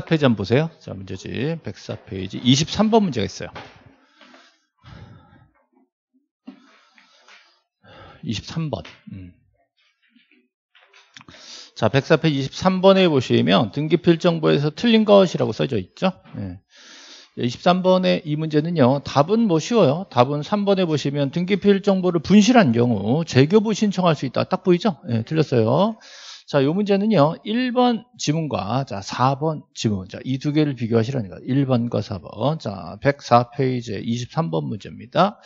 104페이지 한번 보세요. 자, 문제집 104페이지 23번 문제가 있어요. 23번. 음. 자, 104페이지 23번에 보시면 등기필정보에서 틀린 것이라고 써져 있죠. 네. 2 3번에이 문제는요. 답은 뭐 쉬워요. 답은 3번에 보시면 등기필정보를 분실한 경우 재교부 신청할 수 있다. 딱 보이죠? 네, 틀렸어요. 자, 이 문제는요. 1번 지문과 자, 4번 지문. 자, 이 두 개를 비교하시라는 거. 1번과 4번. 자, 1 0 4페이지에 23번 문제입니다.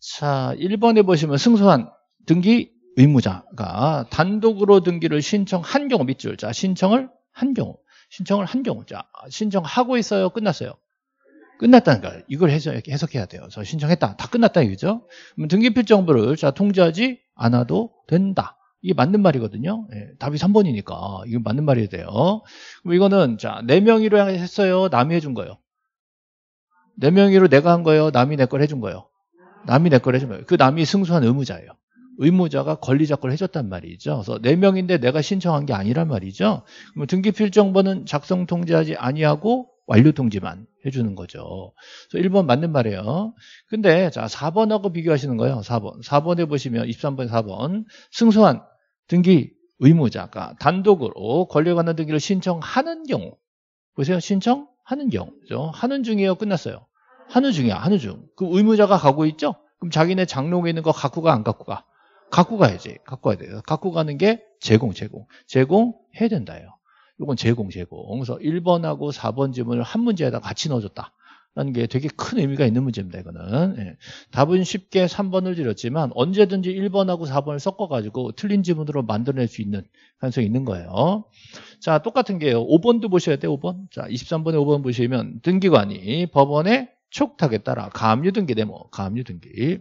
자, 1번에 보시면 승소한 등기 의무자가 단독으로 등기를 신청한 경우 밑줄. 자, 신청을 한 경우. 신청을 한 경우. 자, 신청하고 있어요. 끝났어요. 끝났다는 거예요. 이걸 해석, 해야 돼요. 저 신청했다. 다 끝났다 이거죠. 등기필 정보를 자, 통지하지 않아도 된다. 이게 맞는 말이거든요. 예, 답이 3번이니까 이거 맞는 말이에요 돼요. 그럼 이거는 자, 네 명이로 했어요. 남이 해준 거예요. 네 명이로 내가 한 거예요. 남이 내 걸 해준 거예요. 남이 내 걸 해준 거예요. 그 남이 승소한 의무자예요. 의무자가 권리자 걸 해줬단 말이죠. 그래서 네 명인데 내가 신청한 게 아니란 말이죠. 그럼 등기필정보는 작성 통지하지 아니하고 완료 통지만 해주는 거죠. 그래서 1번 맞는 말이에요. 근데 자 4번하고 비교하시는 거예요. 4번. 4번에 보시면 23번, 4번. 승소한 등기 의무자가 단독으로 권리관한 등기를 신청하는 경우 보세요. 신청하는 경우죠. 하는 중이에요. 끝났어요. 하는 중이야. 하는 중. 그 의무자가 가고 있죠? 그럼 자기네 장롱에 있는 거 갖고 가 안 갖고 가? 갖고 가야지. 갖고 가야 돼요. 갖고 가는 게 제공, 제공. 제공 해야 된다요. 이건 제공, 제공. 그래서 1번하고 4번 지문을 한 문제에다 같이 넣어줬다. 라는 게 되게 큰 의미가 있는 문제입니다. 이거는 예. 답은 쉽게 3번을 드렸지만 언제든지 1번하고 4번을 섞어가지고 틀린 지문으로 만들어낼 수 있는 가능성이 있는 거예요. 자 똑같은 게요. 5번도 보셔야 돼요. 5번. 자 23번에 5번 보시면 등기관이 법원의 촉탁에 따라 가압류 등기 대모 가압류 등기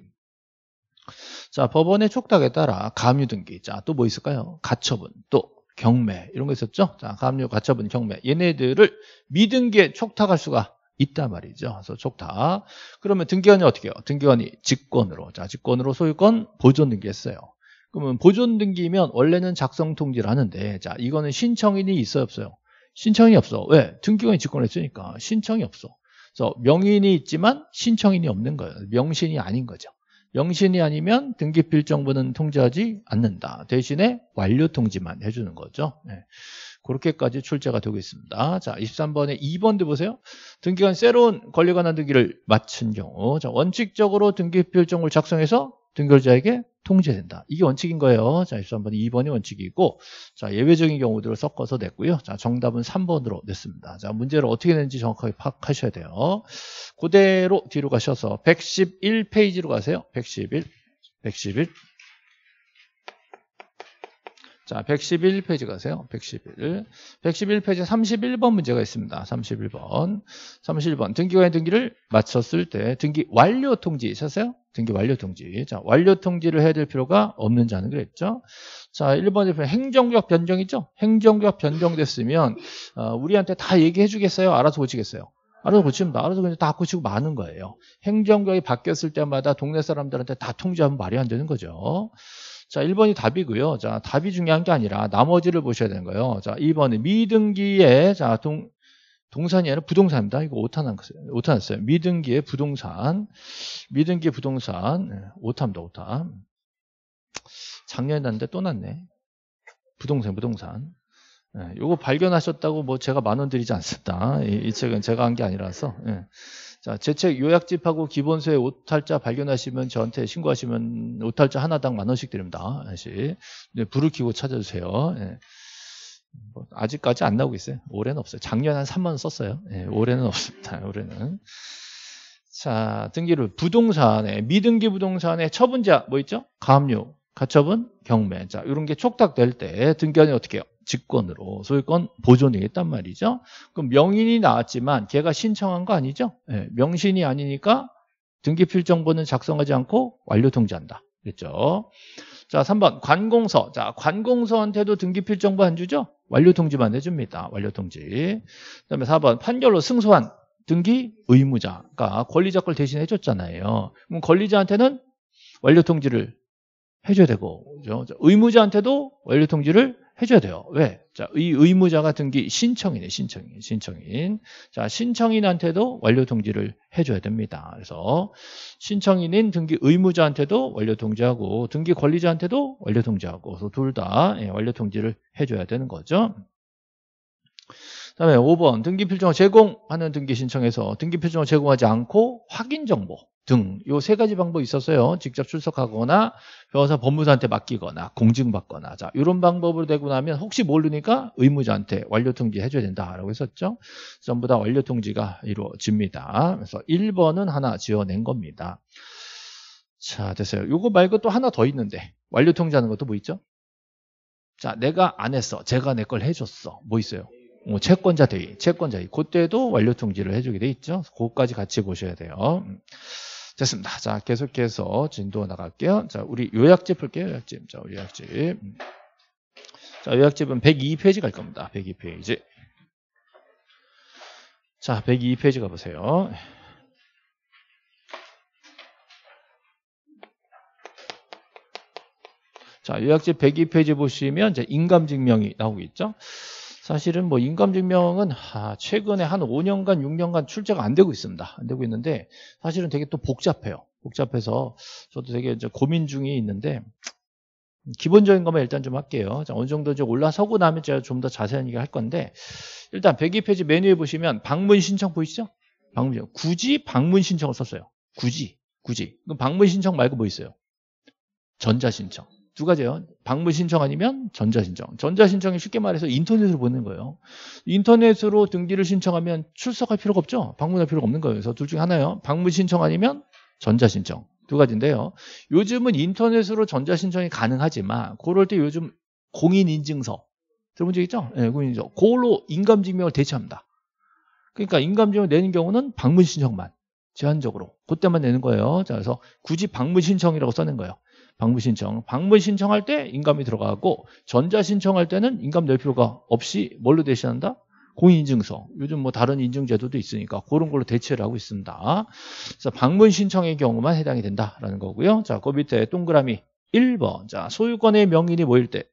자 법원의 촉탁에 따라 가압류 등기 자또 뭐 있을까요? 가처분 또 경매 이런 거 있었죠? 자 가압류 가처분 경매 얘네들을 미등기에 촉탁할 수가 있단 말이죠. 그래서 촉탁. 그러면 등기관이 어떻게 해요? 등기관이 직권으로. 자, 직권으로 소유권 보존등기 했어요. 그러면 보존등기면 원래는 작성통지를 하는데 자, 이거는 신청인이 있어요? 없어요? 신청이 없어. 왜? 등기관이 직권을 했으니까 신청이 없어. 그래서 명인이 있지만 신청인이 없는 거예요. 명신이 아닌 거죠. 명신이 아니면 등기필 정부는 통지하지 않는다. 대신에 완료 통지만 해주는 거죠. 네. 그렇게까지 출제가 되고 있습니다. 자, 23번에 2번도 보세요. 등기관 새로운 권리 관한 등기를 마친 경우 자, 원칙적으로 등기 필정을 작성해서 등결자에게 통제된다. 이게 원칙인 거예요. 자, 23번 2번이 원칙이고 자, 예외적인 경우들을 섞어서 냈고요. 자, 정답은 3번으로 냈습니다. 자, 문제를 어떻게 내는지 정확하게 파악하셔야 돼요. 그대로 뒤로 가셔서 111페이지로 가세요. 111 111 자, 111페이지 가세요. 111. 111페이지 31번 문제가 있습니다. 31번. 31번. 등기관의 등기를 마쳤을 때 등기 완료 통지 있으세요 등기 완료 통지. 자, 완료 통지를 해야 될 필요가 없는 자는 그랬죠. 자, 1번에 보면 행정구 변경이죠. 행정구 변경됐으면 어, 우리한테 다 얘기해 주겠어요. 알아서 고치겠어요. 알아서 고치면다 알아서 그냥 다 고치고 마는 거예요. 행정구이 바뀌었을 때마다 동네 사람들한테 다 통지하면 말이 안 되는 거죠. 자, 1번이 답이고요. 자, 답이 중요한 게 아니라 나머지를 보셔야 되는 거예요. 자, 2번은 미등기에 자, 동 동산이 아니라 부동산입니다. 이거 오타난 오타났어요. 미등기의 부동산, 미등기 부동산 네, 오타입니다. 오타. 작년에 났는데 또 났네. 부동산, 부동산. 예, 요거 발견하셨다고 뭐 제가 만원 드리지 않습니다. 이, 이 책은 제가 한 게 아니라서. 예. 자, 제 책 요약집하고 기본서에 오탈자 발견하시면 저한테 신고하시면 오탈자 하나당 만 원씩 드립니다. 다시. 네, 불을 켜고 찾아주세요. 예. 뭐 아직까지 안 나오고 있어요. 올해는 없어요. 작년 한 3만 원 썼어요. 예, 올해는 없습니다. 올해는. 자, 등기를 부동산에 미등기 부동산에 처분자 뭐 있죠? 가압류, 가처분, 경매. 자, 이런 게 촉탁될 때 등기관이 어떻게 해요? 직권으로 소유권 보존이 겠단 말이죠. 그럼 명인이 나왔지만 걔가 신청한 거 아니죠? 네, 명신이 아니니까 등기필 정보는 작성하지 않고 완료 통지한다. 그렇죠? 자, 3번 관공서. 자, 관공서한테도 등기필 정보 안 주죠? 완료 통지만 해줍니다. 완료 통지. 그다음에 4번 판결로 승소한 등기 의무자. 가 그러니까 권리자 걸 대신 해줬잖아요. 그럼 권리자한테는 완료 통지를 해줘야 되고, 그렇죠? 의무자한테도 완료 통지를 해줘야 돼요. 왜? 자, 이 의무자 가 등기 신청인에 신청인, 신청인. 자, 신청인한테도 완료 통지를 해줘야 됩니다. 그래서 신청인인 등기 의무자한테도 완료 통지하고 등기 권리자한테도 완료 통지하고 그래서 둘다 예, 완료 통지를 해줘야 되는 거죠. 그 다음에 5번 등기 필증을 제공하는 등기 신청에서 등기 필증을 제공하지 않고 확인 정보 등요세 가지 방법이 있었어요. 직접 출석하거나 변호사 법무사한테 맡기거나 공증받거나 자 이런 방법으로 되고 나면 혹시 모르니까 의무자한테 완료통지 해줘야 된다라고 했었죠. 전부 다 완료통지가 이루어집니다. 그래서 1번은 하나 지어낸 겁니다. 자 됐어요. 요거 말고 또 하나 더 있는데 완료통지하는 것도 뭐 있죠? 자 내가 안 했어. 제가 내 걸 해줬어. 뭐 있어요? 어, 채권자 대위, 채권자 대위. 그때도 완료 통지를 해주게 돼 있죠. 그것까지 같이 보셔야 돼요. 됐습니다. 자, 계속해서 진도 나갈게요. 자, 우리 요약집 풀게요. 요약집. 자, 요약집. 음. 자, 요약집은 102페이지 갈 겁니다. 102페이지. 자, 102페이지 가보세요. 자, 요약집 102페이지 보시면 인감증명이 나오고 있죠. 사실은 뭐 인감증명은 아, 최근에 한 5년간 6년간 출제가 안 되고 있습니다. 안 되고 있는데 사실은 되게 또 복잡해요. 복잡해서 저도 되게 이제 고민 중에 있는데 기본적인 것만 일단 좀 할게요. 자, 어느 정도 이제 올라서고 나면 제가 좀 더 자세한 얘기 할 건데 일단 102페이지 메뉴에 보시면 방문 신청 보이시죠? 방문 신청. 굳이 방문 신청을 썼어요. 굳이. 굳이. 그럼 방문 신청 말고 뭐 있어요? 전자 신청. 두 가지예요. 방문 신청 아니면 전자 신청. 전자 신청이 쉽게 말해서 인터넷으로 보는 거예요. 인터넷으로 등기를 신청하면 출석할 필요가 없죠. 방문할 필요가 없는 거예요. 그래서 둘 중에 하나예요. 방문 신청 아니면 전자 신청. 두 가지인데요. 요즘은 인터넷으로 전자 신청이 가능하지만 그럴 때 요즘 공인 인증서 들어본 적 있죠? 네, 공인 인증서. 그걸로 인감 증명을 대체합니다. 그러니까 인감 증명을 내는 경우는 방문 신청만 제한적으로 그때만 내는 거예요. 자, 그래서 굳이 방문 신청이라고 써낸 거예요. 방문 신청. 방문 신청할 때 인감이 들어가고 전자 신청할 때는 인감 낼 필요가 없이 뭘로 대신한다? 공인인증서. 요즘 뭐 다른 인증제도도 있으니까 그런 걸로 대체를 하고 있습니다. 그래서 방문 신청의 경우만 해당이 된다라는 거고요. 자, 그 밑에 동그라미 1번. 자, 소유권의 명인이 모일 때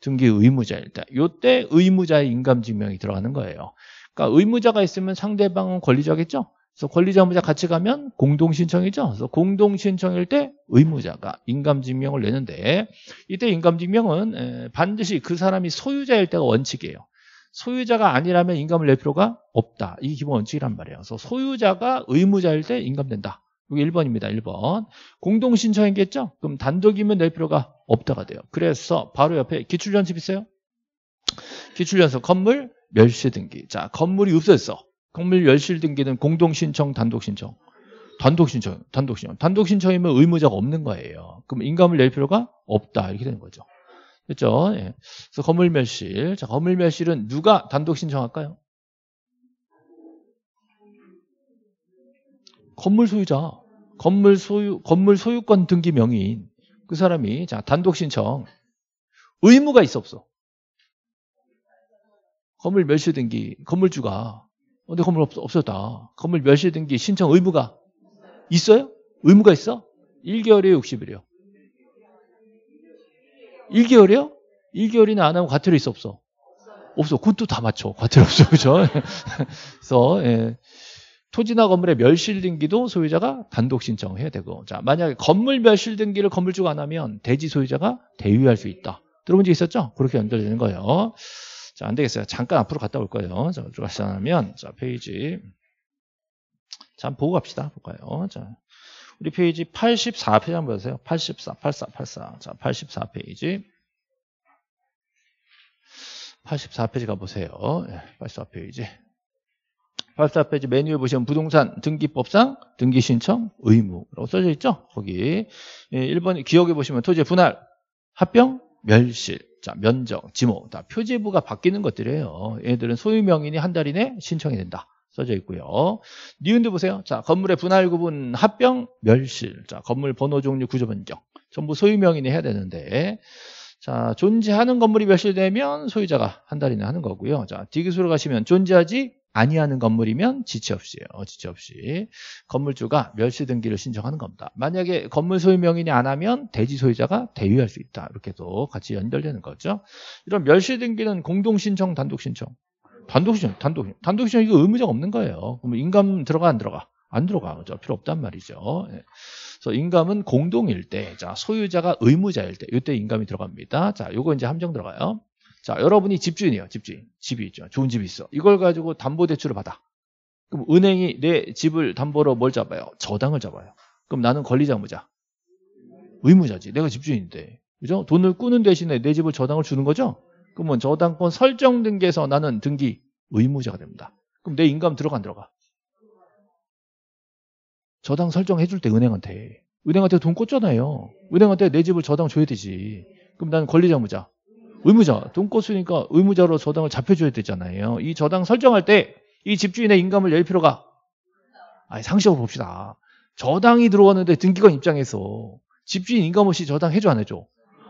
등기 의무자일 때. 요때 의무자의 인감 증명이 들어가는 거예요. 그러니까 의무자가 있으면 상대방은 권리자겠죠? 그래서 권리자 무자 같이 가면 공동신청이죠. 그래서 공동신청일 때 의무자가 인감증명을 내는데 이때 인감증명은 반드시 그 사람이 소유자일 때가 원칙이에요. 소유자가 아니라면 인감을 낼 필요가 없다. 이게 기본 원칙이란 말이에요. 그래서 소유자가 의무자일 때 인감된다. 이게 1번입니다. 1번. 공동신청이겠죠? 그럼 단독이면 낼 필요가 없다가 돼요. 그래서 바로 옆에 기출연습 있어요? 기출연습 건물 멸시 등기. 자, 건물이 없어졌어. 건물 멸실 등기는 공동 신청, 단독 신청. 단독 신청, 단독 신청. 단독 신청이면 의무자가 없는 거예요. 그럼 인감을 낼 필요가 없다. 이렇게 되는 거죠. 그렇죠? 예. 그래서 건물 멸실. 자, 건물 멸실은 누가 단독 신청할까요? 건물 소유자. 건물 소유 건물 소유권 등기 명의인 그 사람이 자, 단독 신청. 의무가 있어 없어? 건물 멸실 등기 건물주가 어, 근데 건물 없, 없었다. 건물 멸실 등기 신청 의무가 있어요? 의무가 있어? 1개월이에요? 60일이요? 1개월이요? 1개월이나 안 하면 과태료 있어 없어? 없어. 그것도 다 맞춰. 과태료 없어. 그죠? 그래서 예. 토지나 건물의 멸실 등기도 소유자가 단독 신청해야 되고 자 만약에 건물 멸실 등기를 건물주가 안 하면 대지 소유자가 대위할 수 있다. 들어본 적 있었죠? 그렇게 연결되는 거예요. 자, 안 되겠어요. 잠깐 앞으로 갔다 올 거예요. 자, 어디로 가시냐면, 자, 페이지. 자, 보고 갑시다. 볼까요? 자, 우리 페이지 84페이지 한번 보세요. 84, 84, 84. 자, 84페이지. 84페이지 가보세요. 84페이지. 예, 84페이지 메뉴에 보시면 부동산 등기법상 등기 신청 의무라고 써져 있죠? 거기 1번 예, 기억해 보시면 토지 분할, 합병, 멸실 자, 면적, 지목, 다 표제부가 바뀌는 것들이에요. 얘들은 소유명인이 한 달 이내 신청이 된다. 써져 있고요. 니은도 보세요. 자, 건물의 분할 구분, 합병, 멸실. 자, 건물 번호 종류, 구조 변경. 전부 소유명인이 해야 되는데 자, 존재하는 건물이 멸실되면 소유자가 한 달 이내 하는 거고요. 자, 디귿으로 가시면 존재하지 아니하는 건물이면 지체 없이, 어, 지체 없이 건물주가 멸실 등기를 신청하는 겁니다. 만약에 건물 소유 명인이 안 하면 대지 소유자가 대유할 수 있다. 이렇게도 같이 연결되는 거죠. 이런 멸실 등기는 공동 신청, 단독 신청. 단독 신청, 단독 신청. 단독 신청 이거 의무적 없는 거예요. 그럼 인감 들어가 안 들어가? 안 들어가. 그죠? 필요 없단 말이죠. 예. 그래서 인감은 공동일 때, 자, 소유자가 의무자일 때, 이때 인감이 들어갑니다. 자, 요거 이제 함정 들어가요. 자, 여러분이 집주인이에요. 집주인. 집이 있죠. 좋은 집이 있어. 이걸 가지고 담보대출을 받아. 그럼 은행이 내 집을 담보로 뭘 잡아요? 저당을 잡아요. 그럼 나는 권리자 무자 의무자지. 내가 집주인인데. 그죠? 돈을 꾸는 대신에 내 집을 저당을 주는 거죠? 그러면 저당권 설정 등기에서 나는 등기 의무자가 됩니다. 그럼 내 인감 들어가 안 들어가? 저당 설정해 줄 때 은행한테. 은행한테 돈 꽂잖아요. 은행한테 내 집을 저당 줘야 되지. 그럼 나는 권리자 무자 의무자, 돈꿨으니까 의무자로 저당을 잡혀줘야 되잖아요. 이 저당 설정할 때 이 집주인의 인감을 열 필요가 아니, 상식으로 봅시다. 저당이 들어왔는데 등기관 입장에서 집주인 인감 없이 저당 해줘 안 해줘?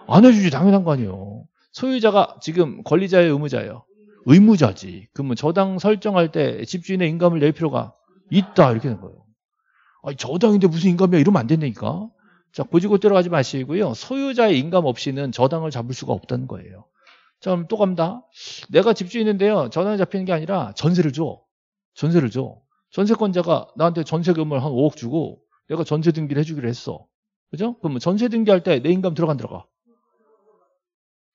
안 해주지 당연한 거 아니에요. 소유자가 지금 권리자의 의무자예요. 의무자지. 그러면 저당 설정할 때 집주인의 인감을 낼 필요가 있다 이렇게 된 거예요. 아니, 저당인데 무슨 인감이야 이러면 안 된다니까. 자, 고지고 들어가지 마시고요. 소유자의 인감 없이는 저당을 잡을 수가 없다는 거예요. 자, 그럼 또 갑니다. 내가 집주인인데요. 저당이 잡히는 게 아니라 전세를 줘. 전세를 줘. 전세권자가 나한테 전세금을 한 5억 주고 내가 전세 등기를 해주기로 했어. 그죠? 그럼 전세 등기할 때 내 인감 들어간 들어가.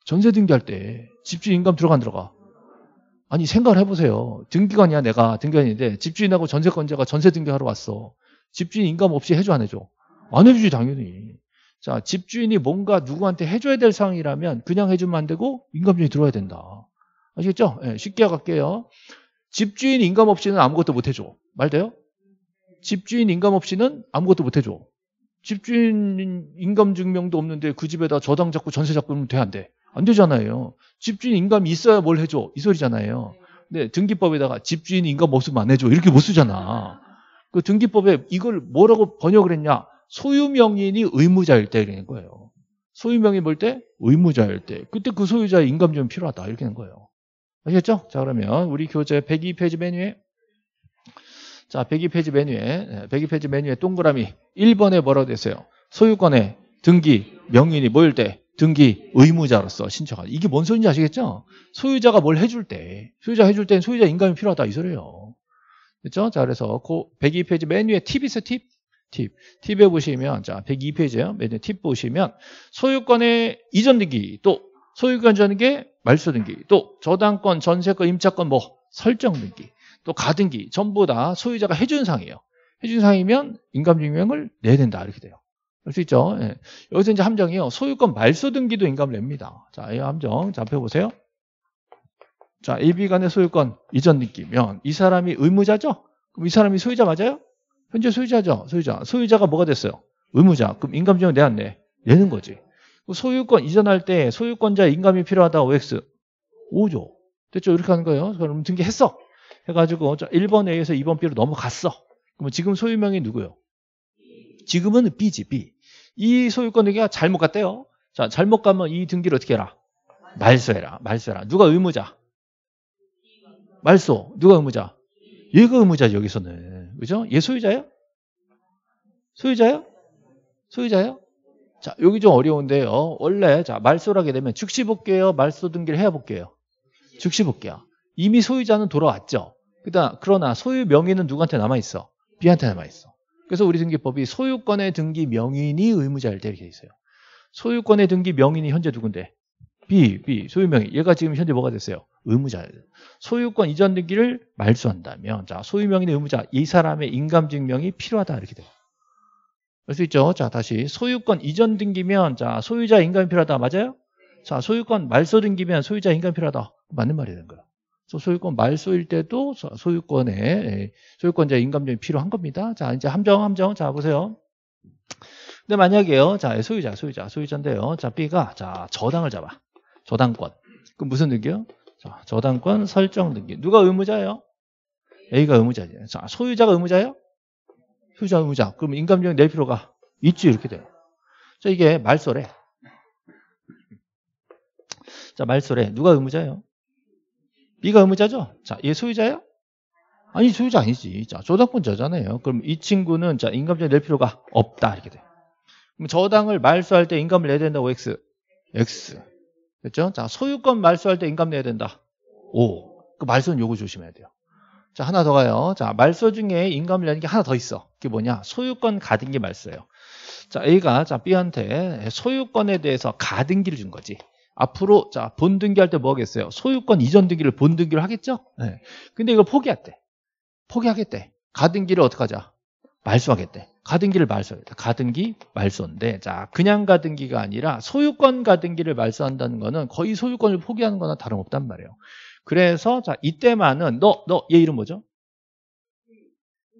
전세 등기할 때 집주인 인감 들어간 들어가. 아니 생각을 해보세요. 등기관이야 내가 등기관인데 집주인하고 전세권자가 전세 등기하러 왔어. 집주인 인감 없이 해줘 안 해줘? 안 해주지 당연히. 자 집주인이 뭔가 누구한테 해줘야 될 상황이라면 그냥 해주면 안 되고 인감증이 들어야 된다. 아시겠죠? 네, 쉽게 갈게요. 집주인 인감 없이는 아무것도 못 해줘. 말 돼요? 집주인 인감 없이는 아무것도 못 해줘. 집주인 인감 증명도 없는데 그 집에다 저당 잡고 전세 잡고 그러면 돼, 안 돼? 안 되잖아요. 집주인 인감이 있어야 뭘 해줘. 이 소리잖아요. 근데 등기법에다가 집주인 인감 없으면 안 해줘. 이렇게 못 쓰잖아. 그 등기법에 이걸 뭐라고 번역을 했냐? 소유명인이 의무자일 때라는 이 거예요. 소유명이 볼때 의무자일 때. 그때 그 소유자 의 인감 좀 필요하다 이렇게 된 거예요. 아시겠죠? 자 그러면 우리 교재 102페이지 메뉴에 자 102페이지 메뉴에 102페이지 메뉴에 동그라미 1번에 뭐라고 됐어요? 소유권의 등기 명인이 뭐일때 등기 의무자로서 신청하다. 이게 뭔 소리인지 아시겠죠? 소유자가 뭘 해줄 때 소유자 해줄 때는 소유자 인감이 필요하다 이 소리예요. 그렇죠? 자 그래서 그 102페이지 메뉴에 팁 있어요 팁? 팁. 팁에 보시면 자 102페이지예요. 팁 보시면 소유권의 이전 등기 또 소유권 전개 말소 등기 또 저당권 전세권 임차권 뭐 설정 등기 또 가등기 전부 다 소유자가 해준 상이에요. 해준 상이면 인감증명을 내야 된다 이렇게 돼요. 알 수 있죠? 예. 여기서 이제 함정이요. 소유권 말소 등기도 인감을 냅니다. 자, 이 함정 잡혀보세요. 자, AB 간의 소유권 이전 등기면 이 사람이 의무자죠? 그럼 이 사람이 소유자 맞아요? 현재 소유자죠. 소유자. 소유자가 뭐가 됐어요? 의무자. 그럼 인감증을 내놨네 내는 거지. 소유권 이전할 때 소유권자 인감이 필요하다 OX. 5조. 됐죠? 이렇게 하는 거예요. 그럼 등기했어. 해가지고 1번 A에서 2번 B로 넘어갔어. 그럼 지금 소유명이 누구예요? 지금은 B지, B. 이 소유권 등기가 잘못 갔대요. 자, 잘못 가면 이 등기를 어떻게 해라? 말소해라. 말소해라. 누가 의무자? 말소. 누가 의무자? 얘가 의무자 여기서는. 그죠? 얘소유자요소유자요소유자요 자, 여기 좀 어려운데요. 원래 자, 말소를하게 되면 즉시 볼게요 말소 등기를 해야 볼게요 즉시 볼게요. 이미 소유자는 돌아왔죠. 그러니까, 그러나 다그 소유 명의는 누구한테 남아 있어? B한테 남아 있어. 그래서 우리 등기법이 소유권의 등기 명인이 의무자일 때 이렇게 있어요. 소유권의 등기 명인이 현재 누군데? B, B, 소유명의. 얘가 지금 현재 뭐가 됐어요? 의무자 소유권 이전 등기를 말소한다면 자 소유명인의 의무자 이 사람의 인감증명이 필요하다 이렇게 돼요. 알 수 있죠? 자 다시 소유권 이전 등기면 자 소유자 인감이 필요하다 맞아요? 자 소유권 말소 등기면 소유자 인감이 필요하다 맞는 말이 되는 거예요. 소유권 말소일 때도 소유권에 예, 소유권자 인감증이 필요한 겁니다. 자 이제 함정 함정 자 보세요. 근데 만약에요, 자 예, 소유자 소유자 소유자인데요, 자 B가 자 저당을 잡아 저당권. 그럼 무슨 등기요? 자, 저당권 설정 등기. 누가 의무자예요? A가 의무자지. 자, 소유자가 의무자예요? 소유자 의무자. 그럼 인감증 낼 필요가 있지 이렇게 돼요. 자, 이게 말소래. 자, 말소래. 누가 의무자예요? B가 의무자죠? 자, 얘 소유자예요? 아니, 소유자 아니지. 자, 저당권자잖아요. 그럼 이 친구는 자, 인감증 낼 필요가 없다 이렇게 돼요. 그럼 저당을 말소할 때 인감을 내야 된다고 X. X. 됐죠? 자, 소유권 말소할 때 인감 내야 된다. 오. 그 말소는 요거 조심해야 돼요. 자, 하나 더 가요. 자, 말소 중에 인감을내는게 하나 더 있어. 그게 뭐냐? 소유권 가등기 말소예요. 자, A가 자, B한테 소유권에 대해서 가등기를 준 거지. 앞으로 자, 본등기 할 때 뭐 하겠어요? 소유권 이전 등기를 본등기로 하겠죠? 네. 근데 이걸 포기할 때. 포기하겠대. 가등기를 어떻게 하자? 말소하겠대. 가등기를 말소합니다. 가등기 말소인데 자 그냥 가등기가 아니라 소유권 가등기를 말소한다는 거는 거의 소유권을 포기하는 거나 다름없단 말이에요. 그래서 자 이때만은 너너 얘 이름 뭐죠?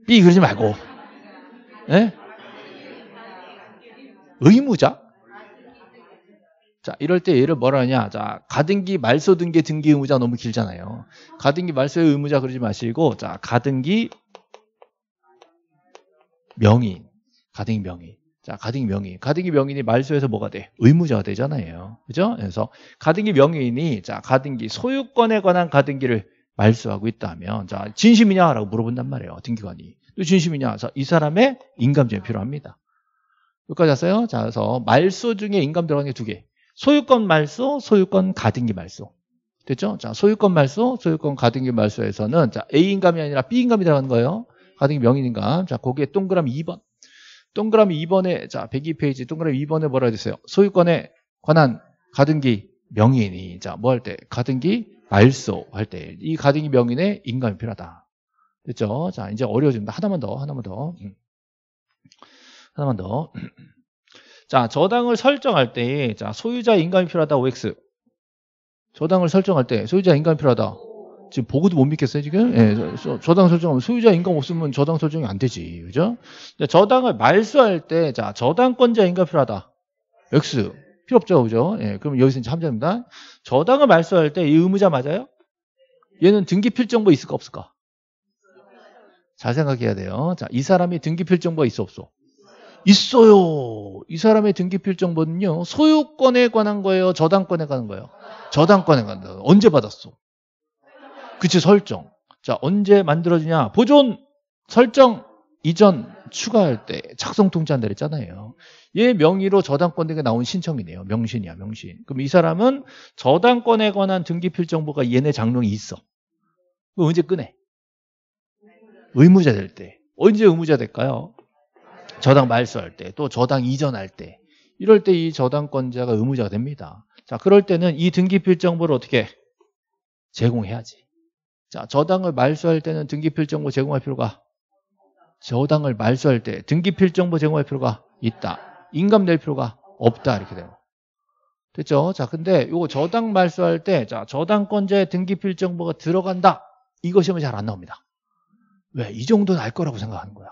B 그러지 말고 네? 의무자? 자, 이럴 때 얘를 뭐라 하냐. 자, 가등기 말소 등기 등기 의무자 너무 길잖아요. 가등기 말소의 의무자 그러지 마시고, 자, 가등기 명인, 가등기 명인. 자, 가등기 명인. 가등기 명인이 말소에서 뭐가 돼? 의무자가 되잖아요. 그죠? 그래서 가등기 명인이 자, 가등기 소유권에 관한 가등기를 말소하고 있다면 자, 진심이냐라고 물어본단 말이에요. 등기관이. 또 진심이냐? 자, 이 사람의 인감증이 필요합니다. 여기까지 왔어요? 자, 그래서 말소 중에 인감 들어가는 게 두 개. 소유권 말소, 소유권 가등기 말소. 됐죠? 자, 소유권 말소, 소유권 가등기 말소에서는 자, A 인감이 아니라 B 인감이 들어는 거예요. 가등기 명인인가? 자, 거기에 동그라미 2번. 동그라미 2번에 자, 102페이지 동그라미 2번에 뭐라 해주세요? 소유권에 관한 가등기 명인이 자, 뭐 할 때? 가등기 말소할때 이 가등기 명인에 인감이 필요하다. 됐죠? 자, 이제 어려워집니다. 하나만 더, 하나만 더. 음. 하나만 더. 자, 저당을 설정할 때, 자, 소유자 인감이 필요하다, OX. 저당을 설정할 때, 소유자 인감이 필요하다. 지금 보고도 못 믿겠어요 지금? 예, 저, 당 설정 소유자 인감 없으면 저당 설정이 안 되지, 그죠? 저당을 말소할 때, 자 저당권자 인가 필요하다. X 필요 없죠, 그죠? 예, 그럼 여기서 이제 함자입니다 저당을 말소할 때 이 의무자 맞아요? 얘는 등기필정보 있을까 없을까? 잘 생각해야 돼요. 자, 이 사람이 등기필정보가 있어 없어? 있어요. 이 사람의 등기필정보는요 소유권에 관한 거예요, 저당권에 관한 거예요? 저당권에 관한 거예요. 언제 받았어? 그치 설정. 자 언제 만들어지냐? 보존 설정 이전 추가할 때 작성 통지한다 그랬잖아요. 얘 명의로 저당권에게 나온 신청이네요. 명신이야 명신. 그럼 이 사람은 저당권에 관한 등기필 정보가 얘네 장롱이 있어. 그럼 언제 끄네 의무자 될 때. 언제 의무자 될까요? 저당 말소할 때, 또 저당 이전할 때. 이럴 때 이 저당권자가 의무자가 됩니다. 자, 그럴 때는 이 등기필 정보를 어떻게 제공해야지. 자, 저당을 말소할 때는 등기필정보 제공할 필요가 저당을 말소할 때 등기필정보 제공할 필요가 있다. 인감 낼 필요가 없다. 이렇게 돼요. 됐죠? 자, 근데 이거 저당 말소할 때 자, 저당권자의 등기필정보가 들어간다. 이거 시험에 잘안 나옵니다. 왜? 이 정도는 알 거라고 생각하는 거야.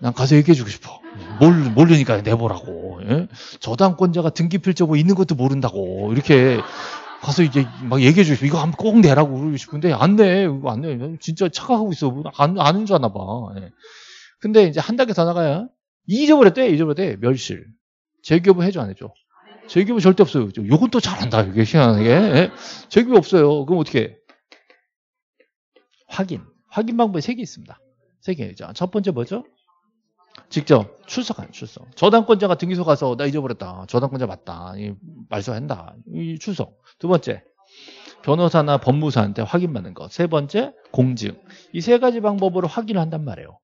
난 가서 얘기해주고 싶어. 모 모르니까 내보라고. 예? 저당권자가 등기필정보 있는 것도 모른다고. 이렇게 가서 이제 막 얘기해 주시고 이거 한번 꼭 내라고 그러고 싶은데 안 내. 이거 안 내. 진짜 착각하고 있어. 뭐 안, 아는 줄 아나 봐. 예. 근데 이제 한 단계 더 나가야 잊어버렸대. 잊어버렸대. 멸실. 재기업부 해줘 안 해줘? 재기업은 절대 없어요. 요건 또 잘한다. 이게 희한하게. 예. 재교부 없어요. 그럼 어떻게 해? 확인. 확인 방법이 세 개 있습니다. 세 개. 자, 첫 번째 뭐죠? 직접 출석한 출석. 저당권자가 등기소 가서 나 잊어버렸다. 저당권자 맞다. 말소한다. 이 출석. 두 번째. 변호사나 법무사한테 확인받는 것. 세 번째, 공증. 이 세 가지 방법으로 확인을 한단 말이에요.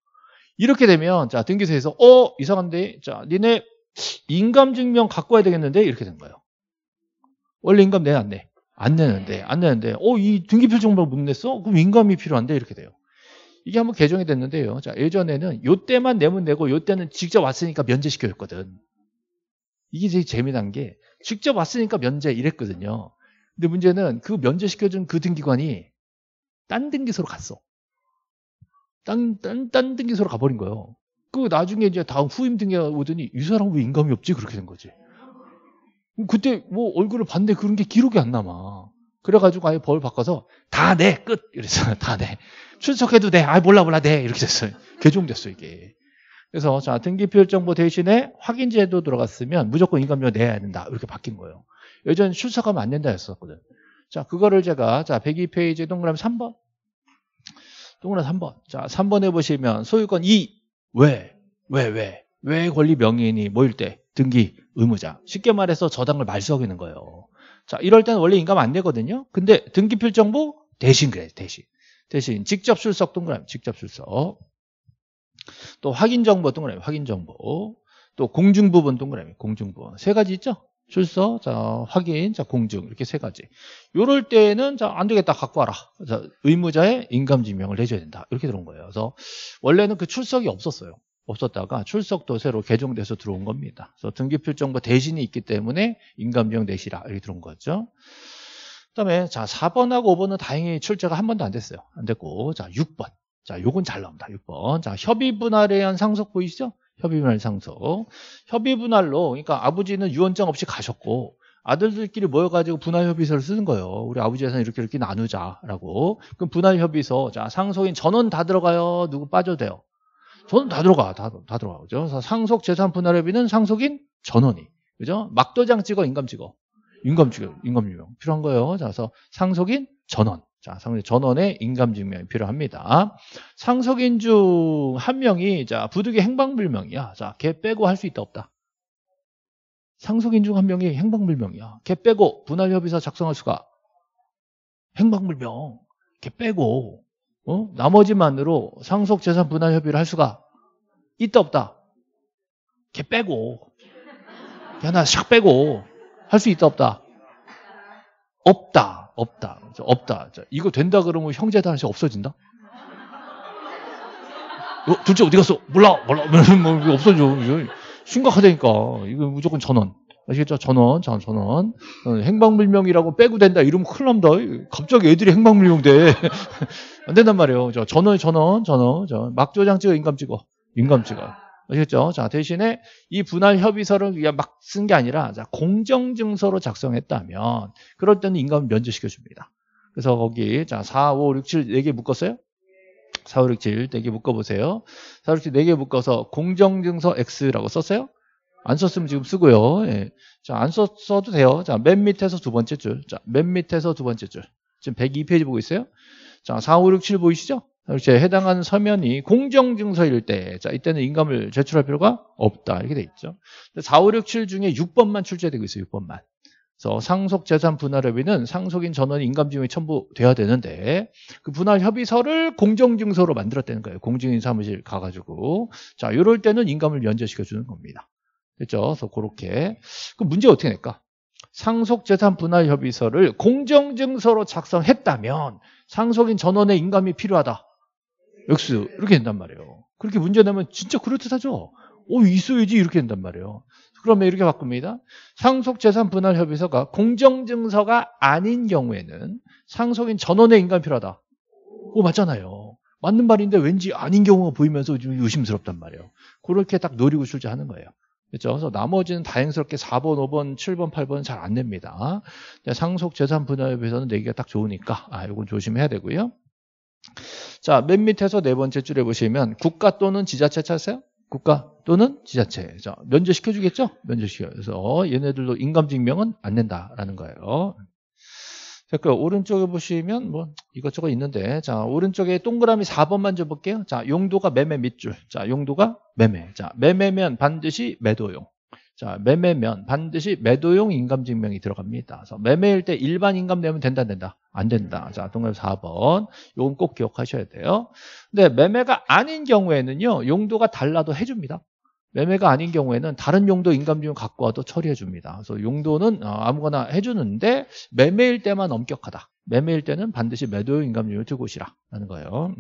이렇게 되면 자 등기소에서 어 이상한데 자 니네 인감증명 갖고 와야 되겠는데 이렇게 된 거예요. 원래 인감 내놨네안 내는데 안 내는데 어이 등기표 정보 를못 냈어? 그럼 인감이 필요한데 이렇게 돼요. 이게 한번 개정이 됐는데요. 자, 예전에는 요때만 내면 내고 요때는 직접 왔으니까 면제시켜줬거든. 이게 제일 재미난 게 직접 왔으니까 면제 이랬거든요. 근데 문제는 그 면제시켜준 그 등기관이 딴 등기소로 갔어. 딴, 딴, 딴 등기소로 가버린 거예요. 그 나중에 이제 다음 후임 등기 오더니 이 사람 왜 인감이 없지? 그렇게 된 거지. 그때 뭐 얼굴을 봤는데 그런 게 기록이 안 남아. 그래가지고 아예 벌 바꿔서 다 내! 끝! 이랬어요. 다 내. 출석해도 돼. 아, 몰라, 몰라, 돼. 네. 이렇게 됐어요. 개종됐어 이게. 그래서 자, 등기필 정보 대신에 확인제도 들어갔으면 무조건 인감료 내야 된다. 이렇게 바뀐 거예요. 예전 출석하면 안 된다 했었거든. 자, 그거를 제가 자, 102페이지 동그라미 3번. 동그라미 3번. 자, 3번해 보시면 소유권 2. 왜? 왜, 왜? 왜 권리 명인이 모일 때 등기 의무자. 쉽게 말해서 저당을 말소하는 거예요. 자, 이럴 때는 원래 인감 안 되거든요. 근데 등기필 정보 대신 그래, 대신. 대신 직접 출석 동그라미, 직접 출석. 또 확인 정보 동그라미, 확인 정보. 또 공중 부분 동그라미, 공중 부분. 세 가지 있죠? 출석, 자, 확인, 자, 공중 이렇게 세 가지. 요럴 때는 자, 안 되겠다. 갖고 와라. 자, 의무자의 인감 증명을 내줘야 된다. 이렇게 들어온 거예요. 그래서 원래는 그 출석이 없었어요. 없었다가 출석도 새로 개정돼서 들어온 겁니다. 그래서 등기필 정보 대신이 있기 때문에 인감증 명 내시라 이렇게 들어온 거죠. 다음에 자 4번하고 5번은 다행히 출제가 한 번도 안 됐어요. 안 됐고 자 6번. 자 요건 잘 나옵니다. 6번. 자 협의 분할에 의한 상속 보이시죠? 협의 분할 상속. 협의 분할로 그러니까 아버지는 유언장 없이 가셨고 아들들끼리 모여가지고 분할협의서를 쓰는 거예요. 우리 아버지 재산 이렇게 이렇게 나누자라고. 그럼 분할협의서, 자, 상속인 전원 다 들어가요. 누구 빠져도 돼요. 전원 다 들어가. 다, 다 들어가. 그죠? 상속 재산 분할협의는 상속인 전원이. 그죠? 막도장 찍어, 인감 찍어. 인감증명, 인감증명 필요한 거예요. 자, 그래서 상속인 전원. 자, 상속인 전원의 인감증명이 필요합니다. 상속인 중 한 명이 자, 부득이 행방불명이야. 자, 걔 빼고 할 수 있다 없다. 상속인 중 한 명이 행방불명이야. 걔 빼고 분할 협의서 작성할 수가 행방불명. 걔 빼고 어? 나머지만으로 상속 재산 분할 협의를 할 수가 있다 없다. 걔 빼고 걔 하나 샥 빼고 할수 있다 없다? 없다. 없다. 없다. 이거 된다 그러면 형제 단식 없어진다? 어, 둘째 어디 갔어? 몰라. 몰라. 뭐 없어져. 심각하다니까. 이거 무조건 전원. 아시겠죠? 전원, 전, 전원. 어, 행방불명이라고 빼고 된다. 이러면 큰일 납니다. 갑자기 애들이 행방불명 돼. 안 된단 말이에요. 전원, 전원, 전원. 전원. 막 조장 찍어, 인감 찍어. 인감 찍어. 아시겠죠? 자, 대신에 이 분할 협의서를 위한 막쓴 게 아니라 자, 공정증서로 작성했다면 그럴 때는 인감 면제시켜 줍니다. 그래서 거기 자, 4, 5, 6, 7 4개 묶었어요? 4, 5, 6, 7 4개 묶어 보세요. 4, 5, 6, 7 4개 묶어서 공정증서 X라고 썼어요? 안 썼으면 지금 쓰고요. 예. 자, 안 썼, 어도 돼요. 자, 맨 밑에서 두 번째 줄. 자, 맨 밑에서 두 번째 줄. 지금 102페이지 보고 있어요. 자, 4, 5, 6, 7 보이시죠? 역시 해당하는 서면이 공정증서일 때, 자, 이때는 인감을 제출할 필요가 없다. 이렇게 돼 있죠. 4, 5, 6, 7 중에 6번만 출제되고 있어요. 6번만. 그래서 상속 재산 분할협의는 상속인 전원 인감증명이 첨부돼야 되는데 그 분할협의서를 공정증서로 만들었다는 거예요. 공증인 사무실 가가지고 자 이럴 때는 인감을 면제시켜 주는 겁니다. 됐죠? 그래서 그렇게 그 문제 어떻게 낼까? 상속 재산 분할협의서를 공정증서로 작성했다면 상속인 전원의 인감이 필요하다. X 이렇게 된단 말이에요. 그렇게 문제 나면 진짜 그럴듯하죠. 오 있어야지 이렇게 된단 말이에요. 그러면 이렇게 바꿉니다. 상속재산 분할 협의서가 공정증서가 아닌 경우에는 상속인 전원의 인감 필요하다. 오 맞잖아요. 맞는 말인데 왠지 아닌 경우가 보이면서 좀 의심스럽단 말이에요. 그렇게 딱 노리고 출제하는 거예요. 그렇죠? 그래서 나머지는 다행스럽게 4번, 5번, 7번, 8번은 잘 안 냅니다. 상속재산 분할협의서는 내기가 딱 좋으니까 아, 이건 조심해야 되고요. 자, 맨 밑에서 네 번째 줄에 보시면 국가 또는 지자체 찾으세요. 국가 또는 지자체. 자, 면제시켜 주겠죠? 면제시켜. 그래서 얘네들도 인감증명은 안 낸다라는 거예요. 자, 그 오른쪽에 보시면 뭐 이것저것 있는데 자, 오른쪽에 동그라미 4번만 줘 볼게요. 자, 용도가 매매 밑줄. 자, 용도가 매매. 자, 매매면 반드시 매도용. 자, 매매면 반드시 매도용 인감증명이 들어갑니다. 그래서 매매일 때 일반 인감 내면 된다, 안 된다? 안 된다. 자, 동그라 4번. 요건 꼭 기억하셔야 돼요. 근데 매매가 아닌 경우에는요, 용도가 달라도 해줍니다. 매매가 아닌 경우에는 다른 용도 인감증명 갖고 와도 처리해 줍니다. 그래서 용도는 어, 아무거나 해주는데 매매일 때만 엄격하다. 매매일 때는 반드시 매도용 인감증을 명 들고 오시라라는 거예요.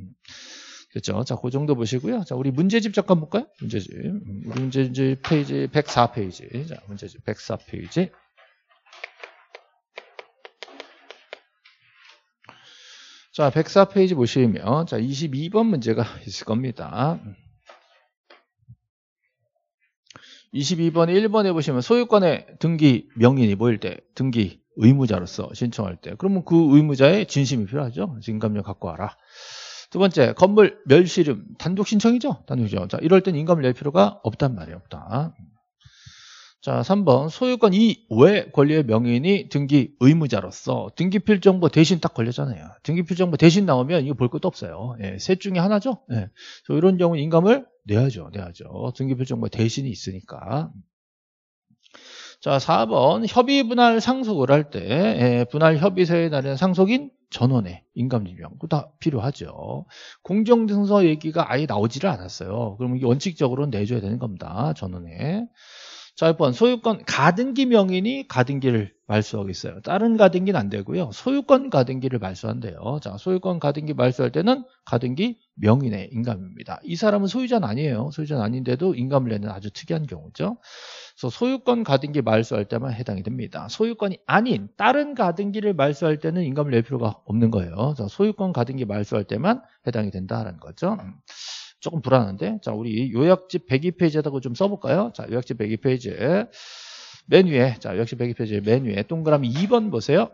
됐죠? 자, 그 정도 보시고요. 자, 우리 문제집 잠깐 볼까요? 문제집. 음, 우리 문제집 페이지 104페이지. 자, 문제집 104페이지. 자, 104페이지 보시면 자, 22번 문제가 있을 겁니다. 22번 에 1번에 보시면 소유권의 등기 명인이 보일 때 등기 의무자로서 신청할 때 그러면 그 의무자의 진심이 필요하죠. 진감력 갖고 와라. 두 번째, 건물 멸실음. 단독 신청이죠? 단독 신청. 자, 이럴 땐 인감을 낼 필요가 없단 말이에요. 없다. 자, 3번. 소유권 이외 권리의 명인이 등기 의무자로서 등기필 정보 대신 딱 걸렸잖아요. 등기필 정보 대신 나오면 이거 볼 것도 없어요. 예, 셋 중에 하나죠? 예. 이런 경우는 인감을 내야죠. 내야죠. 등기필 정보 대신이 있으니까. 자, 4번. 협의 분할 상속을 할 때, 예, 분할 협의서에 따른 상속인 전원의 인감증명 그다 필요하죠. 공정증서 얘기가 아예 나오지를 않았어요. 그럼 이게 원칙적으로는 내줘야 되는 겁니다. 전원에. 자, 1번 소유권 가등기 명인이 가등기를 말소하겠어요 다른 가등기는 안 되고요. 소유권 가등기를 말소한대요. 자, 소유권 가등기 말소할 때는 가등기 명인의 인감입니다. 이 사람은 소유자는 아니에요. 소유자는 아닌데도 인감을 내는 아주 특이한 경우죠. 그래서 소유권 가등기 말소할 때만 해당이 됩니다. 소유권이 아닌 다른 가등기를 말소할 때는 인감을 낼 필요가 없는 거예요. 소유권 가등기 말소할 때만 해당이 된다라는 거죠. 음, 조금 불안한데 자 우리 요약지 102페이지에다가 좀 써볼까요? 자요약지 102페이지에 맨 위에 자 요약집 102페이지 맨 위에 동그라미 2번 보세요.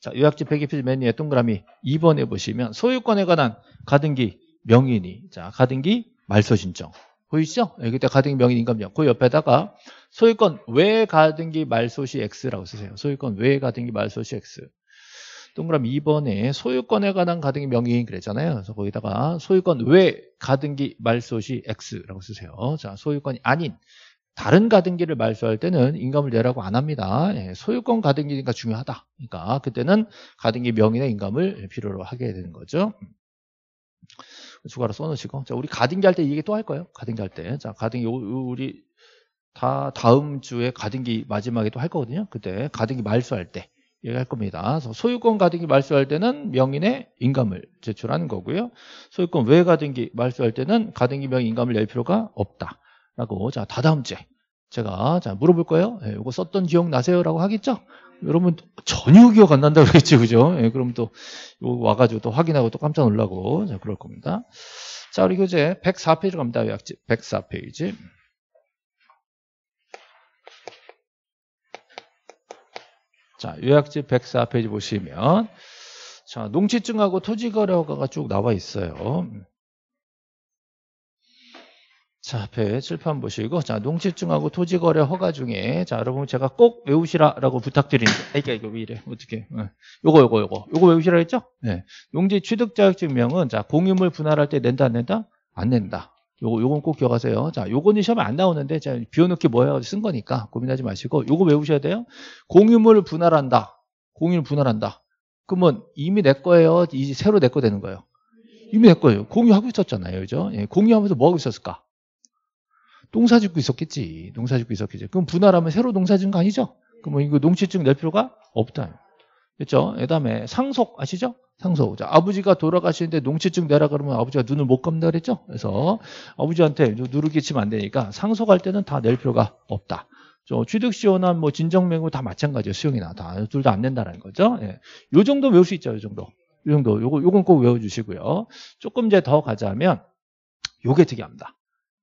자요약지 102페이지 맨 위에 동그라미 2번에 보시면 소유권에 관한 가등기 명인이 자 가등기 말소 신청 보이시죠? 여기다 예, 가등기 명의 인감력. 그 옆에다가 소유권 외 가등기 말소시 X라고 쓰세요. 소유권 외 가등기 말소시 X. 동그라미 2번에 소유권에 관한 가등기 명의인 그랬잖아요. 그래서 거기다가 소유권 외 가등기 말소시 X라고 쓰세요. 자, 소유권이 아닌 다른 가등기를 말소할 때는 인감을 내라고 안 합니다. 예, 소유권 가등기니까 중요하다. 그러니까 그때는 가등기 명의나 인감을 필요로 하게 되는 거죠. 주가로 써놓으시고 자 우리 가등기 할 때 얘기 또 할 거예요 가등기 할때자 가등기 요, 요 우리 다 다음 주에 가등기 마지막에 또 할 거거든요 그때 가등기 말소할 때 얘기할 겁니다 소유권 가등기 말소할 때는 명인의 인감을 제출하는 거고요 소유권 외 가등기 말소할 때는 가등기 명의 인감을 낼 필요가 없다 라고 자 다다음 주에 제가 자 물어볼 거예요 예, 이거 썼던 기억 나세요 라고 하겠죠 여러분 전혀 기억 안 난다고 그랬죠. 그죠? 예, 그럼 또 와가지고 또 확인하고 또 깜짝 놀라고 자, 그럴 겁니다. 자, 우리 교재 104페이지 갑니다. 약집 104페이지. 자, 요약집 104페이지 보시면 자, 농지증하고 토지거래허가가 쭉 나와 있어요. 자, 앞에 칠판 보시고, 자, 농지증하고 토지거래 허가 중에, 자, 여러분 제가 꼭 외우시라라고 부탁드립니다. 아, 이게, 이거 왜 이래? 어떻게? 네. 예. 요거, 요거, 요거. 요거 외우시라 했죠? 네. 용지 취득자격증명은, 자, 공유물 분할할 때 낸다, 안 낸다? 안 낸다. 요거, 요건 꼭 기억하세요. 자, 요거는 시험에 안 나오는데, 자, 비워놓기 뭐예요? 쓴 거니까 고민하지 마시고, 요거 외우셔야 돼요. 공유물 분할한다. 공유물 분할한다. 그러면 이미 내 거예요? 이제 새로 내 거 되는 거예요? 이미 내 거예요. 공유하고 있었잖아요. 그죠? 예, 공유하면서 뭐 하고 있었을까? 농사 짓고 있었겠지. 농사 짓고 있었겠지. 그럼 분할하면 새로 농사 짓는 거 아니죠? 그럼 이거 농지증 낼 필요가 없다. 그렇죠? 그다음에 상속 아시죠? 상속. 자, 아버지가 돌아가시는데 농지증 내라 그러면 아버지가 눈을 못 감다 그랬죠? 그래서 아버지한테 누르기 치면 안 되니까 상속할 때는 다 낼 필요가 없다. 저 취득 시원한뭐 진정 매물 다 마찬가지예요. 수용이나 다 둘 다 안된다는 거죠. 예. 요 정도 외울 수 있죠. 요 정도. 요 정도. 요거 요건 꼭 외워 주시고요. 조금 이제 더 가자면 요게 특이합니다.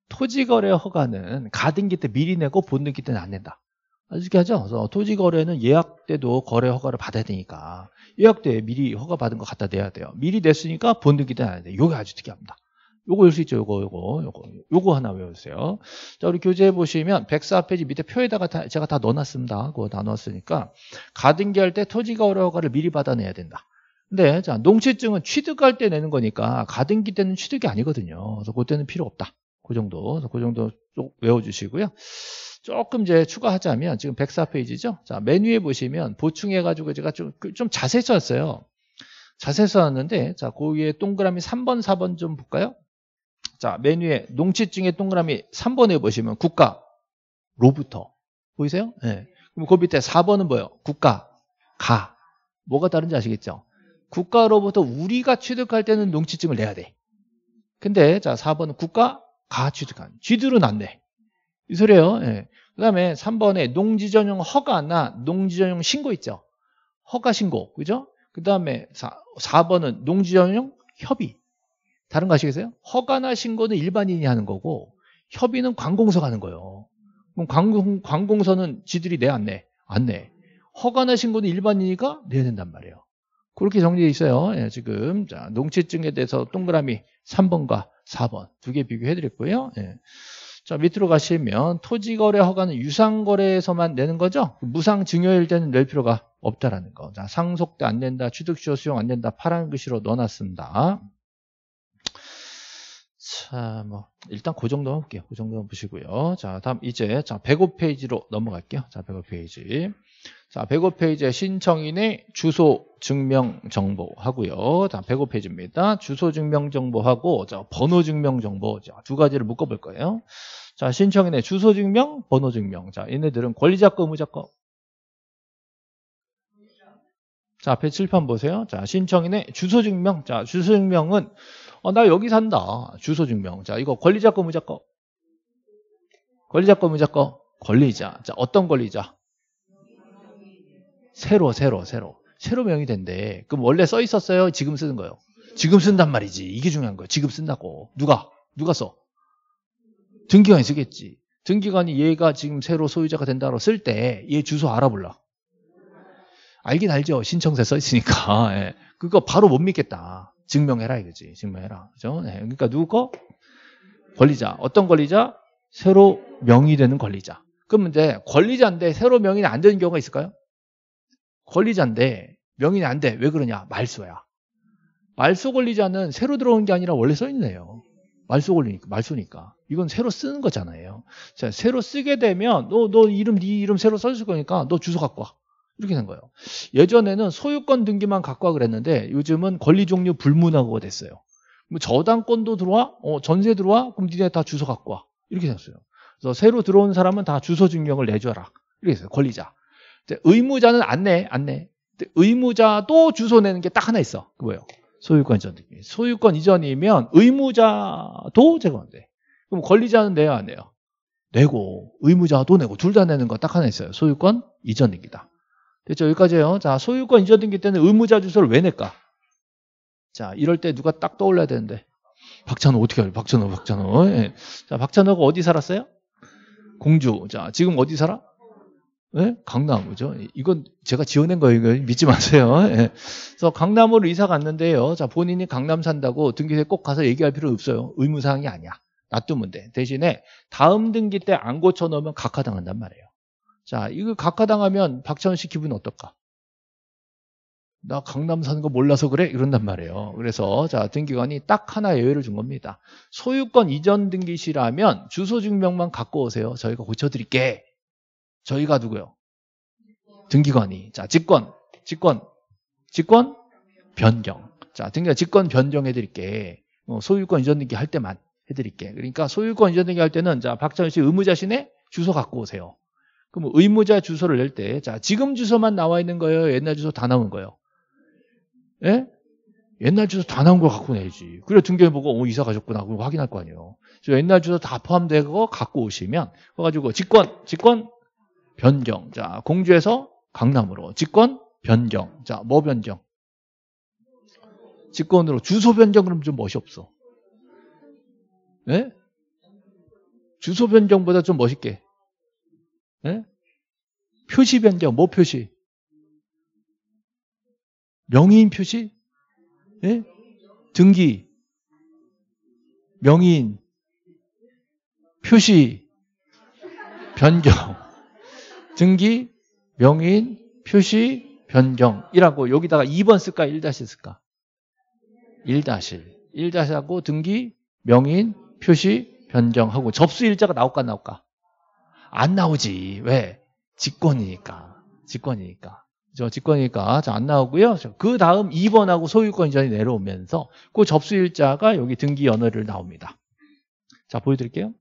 토지거래 허가는 가등기 때 미리 내고 본등기 때는 안 낸다. 아시게 하죠? 그래서 토지거래는 예약 때도 거래 허가를 받아야 되니까 예약 때 미리 허가 받은 거 갖다 내야 돼요. 미리 냈으니까 본등기 때는 안 돼. 요게 아주 특이합니다. 요거 일수 있죠. 요거 요거 요거 요거 하나 외우세요. 자 우리 교재 보시면 104페이지 밑에 표에다가 다, 제가 다 넣어놨습니다. 그거 다 넣었으니까 가등기 할 때 토지거래 허가를 미리 받아내야 된다. 근데 자농취증은 취득할 때 내는 거니까 가등기 때는 취득이 아니거든요. 그래서 그때는 필요 없다. 그 정도, 그 정도 쭉 외워주시고요. 조금 이제 추가하자면 지금 104페이지죠. 자 메뉴에 보시면 보충해가지고 제가 좀좀 그 자세히 썼어요. 자세히 써 썼는데 자그 위에 동그라미 3번, 4번 좀 볼까요? 자 메뉴에 농치증의 동그라미 3번에 보시면 국가 로부터 보이세요? 예. 네. 그럼 그 밑에 4번은 뭐예요? 국가 가 뭐가 다른지 아시겠죠? 국가로부터 우리가 취득할 때는 농치증을 내야 돼. 근데 자 4번은 국가 가 취득한. 쥐들은 안 돼. 이 소리예요. 예. 그 다음에 3번에 농지전용 허가나 농지전용 신고 있죠. 허가 신고. 그죠? 그 다음에 4번은 농지전용 협의. 다른 거 아시겠어요? 허가나 신고는 일반인이 하는 거고 협의는 관공서가 하는 거예요. 그럼 관공, 관공서는 지들이 내 안 내? 안 내. 허가나 신고는 일반인이가 내야 된단 말이에요. 그렇게 정리돼 있어요. 예, 지금 자, 농치증에 대해서 동그라미 3번과 4번 두 개 비교해 드렸고요. 예. 자, 밑으로 가시면 토지 거래 허가는 유상 거래에서만 내는 거죠. 무상 증여일 때는 낼 필요가 없다라는 거. 자, 상속 때안된다 취득시효 수용 안된다 파란 글씨로 넣어 놨습니다. 자, 뭐 일단 그 정도만 볼게요. 그 정도만 보시고요. 자, 다음 이제 자, 105페이지로 넘어갈게요. 자, 105페이지. 자, 105페이지에 신청인의 주소 증명 정보 하고요. 자, 105페이지입니다. 주소 증명 정보하고 자, 번호 증명 정보 자, 두 가지를 묶어 볼 거예요. 자, 신청인의 주소 증명, 번호 증명. 자, 얘네들은 권리자거 의무자거 자, 앞에 칠판 보세요. 자, 신청인의 주소 증명. 자, 주소 증명은 어, 나 여기 산다. 주소 증명. 자, 이거 권리자거 의무자거 권리자거 의무자거 권리자. 자, 어떤 권리자? 새로 새로 새로 새로 명이 된대. 그럼 원래 써 있었어요? 지금 쓰는 거요 지금 쓴단 말이지. 이게 중요한 거야. 지금 쓴다고. 누가? 누가 써? 등기관이 쓰겠지. 등기관이 얘가 지금 새로 소유자가 된다고 쓸 때 얘 주소 알아볼라. 알긴 알죠. 신청서 써 있으니까. 예. 그거 바로 못 믿겠다. 증명해라 이거지. 증명해라. 그죠? 예. 그러니까 누구 거? 권리자. 어떤 권리자? 새로 명의 되는 권리자. 그럼 이제 권리자인데 새로 명의는 안 되는 경우가 있을까요? 권리자인데 명인이 안 돼. 왜 그러냐? 말소야. 말소 권리자는 새로 들어온 게 아니라 원래 써있네요. 말소 권리니까, 말소니까. 이건 새로 쓰는 거잖아요. 자, 새로 쓰게 되면 너, 너 이름, 네 이름 새로 써줄 거니까 너 주소 갖고 와. 이렇게 된 거예요. 예전에는 소유권 등기만 갖고 와 그랬는데 요즘은 권리 종류 불문하고가 됐어요. 뭐 저당권도 들어와? 어, 전세 들어와? 그럼 니네 다 주소 갖고 와. 이렇게 됐어요. 그래서 새로 들어온 사람은 다 주소 증명을 내줘라. 이렇게 됐어요 권리자. 의무자는 안 내, 안 내. 의무자도 주소 내는 게 딱 하나 있어. 그 뭐예요? 소유권 이전. 등기. 소유권 이전이면 의무자도 제거 안 돼. 그럼 권리자는 내야 안 내요? 내고 의무자도 내고 둘 다 내는 거 딱 하나 있어요. 소유권 이전 등기다. 됐죠? 여기까지예요. 자, 소유권 이전 등기 때는 의무자 주소를 왜 낼까? 자, 이럴 때 누가 딱 떠올라야 되는데 박찬호 어떻게 알요 박찬호, 박찬호. 예. 자, 박찬호가 어디 살았어요? 공주. 자, 지금 어디 살아? 예? 강남이죠. 이건 제가 지어낸 거예요. 믿지 마세요. 예. 그래서 강남으로 이사 갔는데요. 자, 본인이 강남 산다고 등기세 꼭 가서 얘기할 필요 없어요. 의무사항이 아니야. 놔두면 돼. 대신에 다음 등기 때 안 고쳐놓으면 각하당한단 말이에요. 자, 이거 각하당하면 박찬원 씨 기분 어떨까? 나 강남 사는 거 몰라서 그래? 이런단 말이에요. 그래서 자 등기관이 딱 하나 예외를 준 겁니다. 소유권 이전 등기시라면 주소증명만 갖고 오세요. 저희가 고쳐드릴게. 저희가 누구요? 등기관이. 자, 직권, 직권, 직권 변경. 자, 등기관 직권 변경해 드릴게. 어, 소유권 이전 등기 할 때만 해 드릴게. 그러니까 소유권 이전 등기 할 때는 자, 박찬호 씨 의무자신의 주소 갖고 오세요. 그럼 뭐 의무자 주소를 낼 때, 자, 지금 주소만 나와 있는 거예요? 옛날 주소 다 나온 거예요? 예? 옛날 주소 다 나온 걸 갖고 내야지. 그래 등기해 보고 어, 이사 가셨구나. 그럼 확인할 거 아니에요. 옛날 주소 다 포함되고 갖고 오시면 그래 가지고 직권, 직권 변경. 자, 공주에서 강남으로 직권 변경. 자, 뭐 변경? 직권으로 주소 변경 그러면좀 멋이 없어. 예? 주소 변경보다 좀 멋있게. 예? 표시 변경, 뭐 표시? 명의인 표시? 예? 등기. 명인 의 표시 변경 등기, 명인, 표시, 변경이라고 여기다가 2번 쓸까? 1-다시 쓸까? 1-다시. 1-하고 등기, 명인, 표시, 변경하고 접수 일자가 나올까? 나올까? 안 나오지. 왜? 직권이니까. 직권이니까. 저 직권이니까 안 나오고요. 그 다음 2번하고 소유권 이전이 내려오면서 그 접수 일자가 여기 등기 연월를 나옵니다. 자, 보여드릴게요.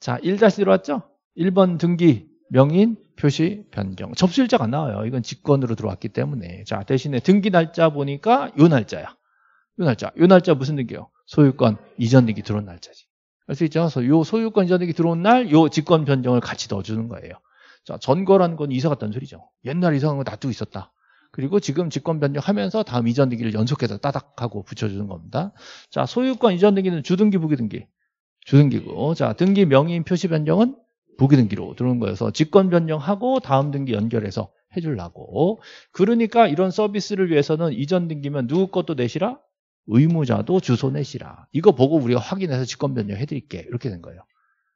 자, 1-들어왔죠? 1번 등기, 명인, 표시, 변경. 접수일자가 나와요. 이건 직권으로 들어왔기 때문에. 자, 대신에 등기 날짜 보니까 요 날짜야. 요 날짜. 요 날짜 무슨 등기요? 소유권 이전등기 들어온 날짜지. 알 수 있죠? 그래서 요 소유권 이전등기 들어온 날, 요 직권 변경을 같이 넣어주는 거예요. 자, 전거라는 건 이사 갔다는 소리죠. 옛날 이사간 거 놔두고 있었다. 그리고 지금 직권 변경하면서 다음 이전 등기를 연속해서 따닥하고 붙여주는 겁니다. 자, 소유권 이전 등기는 주등기, 부기등기. 주등기고. 자, 등기 명의인 표시 변경은 부기 등기로 들어온 거여서 직권 변경하고 다음 등기 연결해서 해주려고 그러니까 이런 서비스를 위해서는 이전 등기면 누구 것도 내시라? 의무자도 주소 내시라 이거 보고 우리가 확인해서 직권 변경해 드릴게 이렇게 된 거예요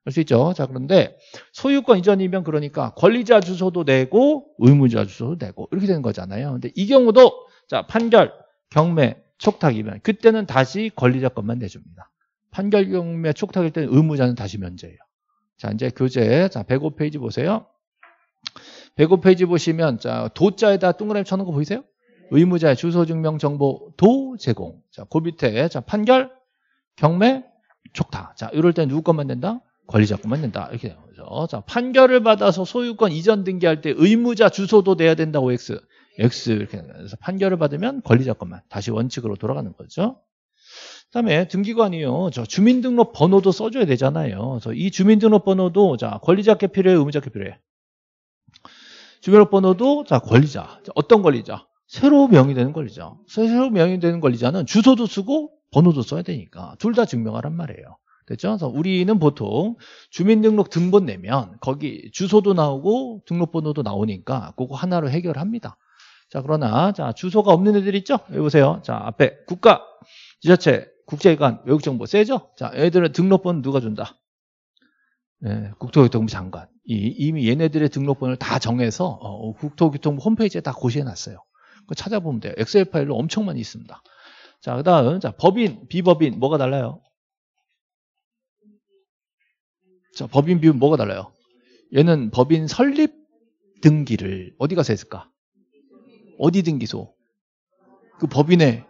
알 수 있죠 자 그런데 소유권 이전이면 그러니까 권리자 주소도 내고 의무자 주소도 내고 이렇게 되는 거잖아요 근데 이 경우도 자 판결 경매 촉탁이면 그때는 다시 권리자 것만 내줍니다 판결 경매 촉탁일 때는 의무자는 다시 면제예요 자, 이제 교재. 자, 105페이지 보세요. 105페이지 보시면, 자, 도자에다 동그라미 쳐놓은 거 보이세요? 의무자의 주소증명 정보 도 제공. 자, 그 밑에, 자, 판결, 경매, 촉탁. 자, 이럴 때 누구 것만 된다? 권리자 것만 된다. 이렇게 되는 거죠. 자, 판결을 받아서 소유권 이전 등기할 때 의무자 주소도 내야 된다고 X. X 이렇게 그래서 판결을 받으면 권리자 것만 다시 원칙으로 돌아가는 거죠. 그다음에 등기관이요. 저 주민등록 번호도 써줘야 되잖아요. 그래서 이 주민등록 번호도 자 권리자께 필요해, 의무자께 필요해. 주민등록 번호도 자 권리자. 자, 어떤 권리자? 새로 명의되는 권리자. 새로 명의되는 권리자는 주소도 쓰고 번호도 써야 되니까 둘 다 증명하란 말이에요. 됐죠? 그래서 우리는 보통 주민등록 등본 내면 거기 주소도 나오고 등록번호도 나오니까 그거 하나로 해결합니다. 자, 그러나 자 주소가 없는 애들 있죠? 여기 보세요. 자, 앞에 국가, 지자체, 국제기관 외국정보 세죠? 자, 얘들은 등록번 누가 준다? 네, 국토교통부 장관. 이, 미 얘네들의 등록번을 다 정해서 어, 국토교통부 홈페이지에 다 고시해놨어요. 그거 찾아보면 돼요. 엑셀 파일로 엄청 많이 있습니다. 자, 그 다음, 자, 법인, 비법인, 뭐가 달라요? 자, 법인 비율 뭐가 달라요? 얘는 법인 설립 등기를 어디 가서 했을까? 어디 등기소? 그 법인의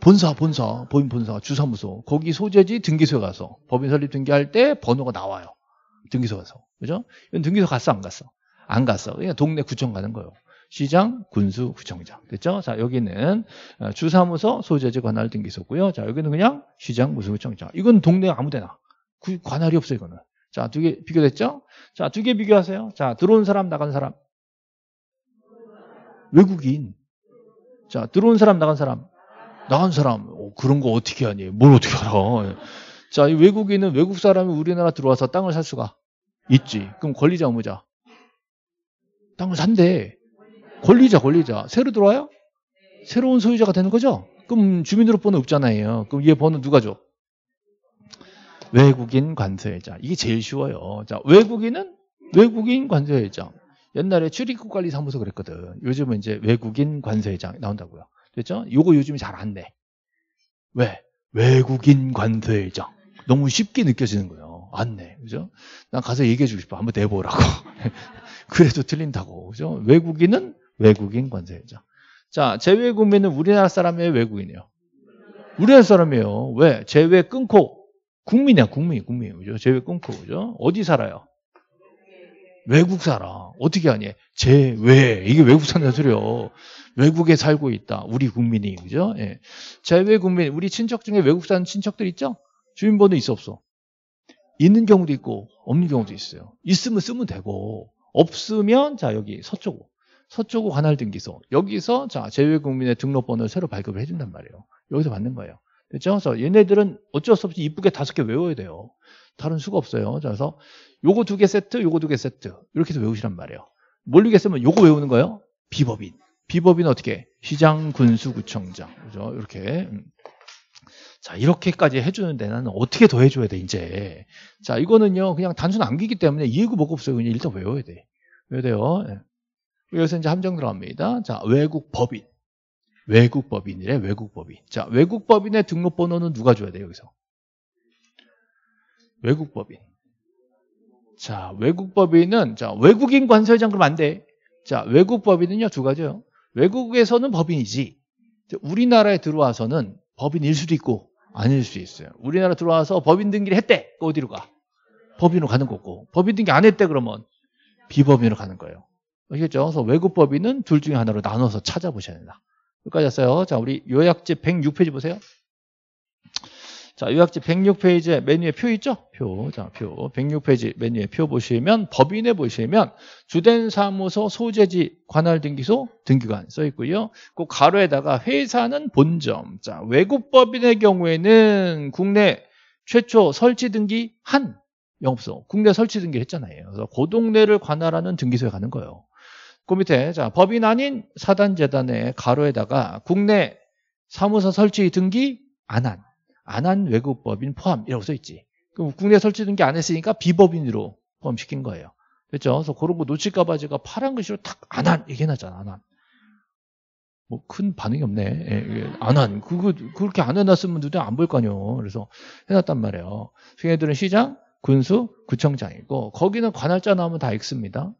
본사, 본사, 법인 본사, 주사무소. 거기 소재지 등기소에 가서 법인 설립 등기할 때 번호가 나와요. 등기소 가서. 그죠? 이건 등기소 갔어, 안 갔어? 안 갔어. 그냥 동네 구청 가는 거예요. 시장, 군수, 구청장. 됐죠? 자, 여기는 어, 주사무소, 소재지, 관할 등기소고요. 자, 여기는 그냥 시장, 군수, 구청장. 이건 동네 아무 데나. 관할이 없어, 요 이거는. 자, 두 개 비교됐죠? 자, 두 개 비교하세요. 자, 들어온 사람, 나간 사람. 외국인. 자, 들어온 사람, 나간 사람. 나간 사람 어, 그런 거 어떻게 하니? 뭘 어떻게 알아? 자, 외국인은 외국 사람이 우리나라 들어와서 땅을 살 수가 있지. 그럼 권리자 의무자. 땅을 산대. 권리자, 권리자. 새로 들어와요? 새로운 소유자가 되는 거죠? 그럼 주민등록번호 없잖아요. 그럼 얘 번호 누가 줘? 외국인 관세자. 이게 제일 쉬워요. 자, 외국인은 외국인 관세회장. 옛날에 출입국 관리 사무소 그랬거든. 요즘은 이제 외국인 관세회장 나온다고요. 그렇죠? 요거 요즘 잘안 돼. 왜? 외국인 관세장. 너무 쉽게 느껴지는 거예요. 안 내. 그죠? 난 가서 얘기해 주고 싶어. 한번 내보라고. 그래도 틀린다고. 그죠? 외국인은 외국인 관세자. 자, 제외 국민은 우리나라 사람의 외국인이에요. 우리나라 사람이에요. 왜? 제외 끊고. 국민이야, 국민, 이 국민. 이 그죠? 제외 끊고. 그죠? 어디 살아요? 외국 살아. 어떻게 하냐? 제외. 이게 외국 산다 소리요. 외국에 살고 있다. 우리 국민이 그죠? 예. 제외 국민 우리 친척 중에 외국 사는 친척들 있죠? 주민번호 있어 없어? 있는 경우도 있고 없는 경우도 있어요. 있으면 쓰면 되고 없으면 자 여기 서초구 서초구 관할 등기소 여기서 자 제외 국민의 등록번호를 새로 발급을 해준단 말이에요. 여기서 받는 거예요. 그렇죠? 그래서 얘네들은 어쩔 수 없이 이쁘게 다섯 개 외워야 돼요. 다른 수가 없어요. 그래서 요거 두 개 세트, 요거 두 개 세트 이렇게 해서 외우시란 말이에요. 모르겠으면 요거 외우는 거예요. 비법인. 비법인 어떻게 시장 군수구청장 그죠 이렇게 음. 자 이렇게까지 해주는데 나는 어떻게 더 해줘야 돼 이제 자 이거는요 그냥 단순 암기기 때문에 이해고 뭐고 없어요 그냥 일단 외워야 돼 외워야 돼요 예. 여기서 이제 함정 들어갑니다 자 외국 법인 외국 법인이래 외국 법인 자 외국 법인의 등록번호는 누가 줘야 돼 여기서 외국 법인 자 외국 법인은 자 외국인 관세장 그럼 안돼자 외국 법인은요 두 가지요 외국에서는 법인이지 우리나라에 들어와서는 법인일 수도 있고 아닐 수 있어요. 우리나라 들어와서 법인 등기를 했대. 그 어디로 가? 법인으로 가는 거고 법인 등기 안 했대 그러면 비법인으로 가는 거예요. 알겠죠? 그래서 외국 법인은 둘 중에 하나로 나눠서 찾아보셔야 된다. 여기까지 했어요. 자, 우리 요약집 106페이지 보세요. 자, 요약지 106페이지에 메뉴에 표 있죠? 표. 자, 표. 106페이지 메뉴에 표 보시면 법인에 보시면 주된 사무소 소재지 관할 등기소 등기관 써 있고요. 그 가로에다가 회사는 본점. 자, 외국 법인의 경우에는 국내 최초 설치 등기 한 영업소. 국내 설치 등기 했잖아요. 그래서 고동내를 그 관할하는 등기소에 가는 거예요. 그 밑에 자, 법인 아닌 사단 재단의 가로에다가 국내 사무소 설치 등기 안한 안한 외국법인 포함이라고 써 있지. 그럼 국내 에 설치된 게 안 했으니까 비법인으로 포함시킨 거예요. 그렇죠? 그래서 그런 거 놓칠까 봐제가 파란 글씨로 탁안한얘기게 나잖아. 안 한. 뭐 큰 반응이 없네. 예, 예, 안 한. 그거 그, 그렇게 안 해놨으면 눈에 안볼 거 아니요. 그래서 해놨단 말이에요. 걔네들은 시장, 군수, 구청장이고 거기는 관할자 나오면 다 X입니다.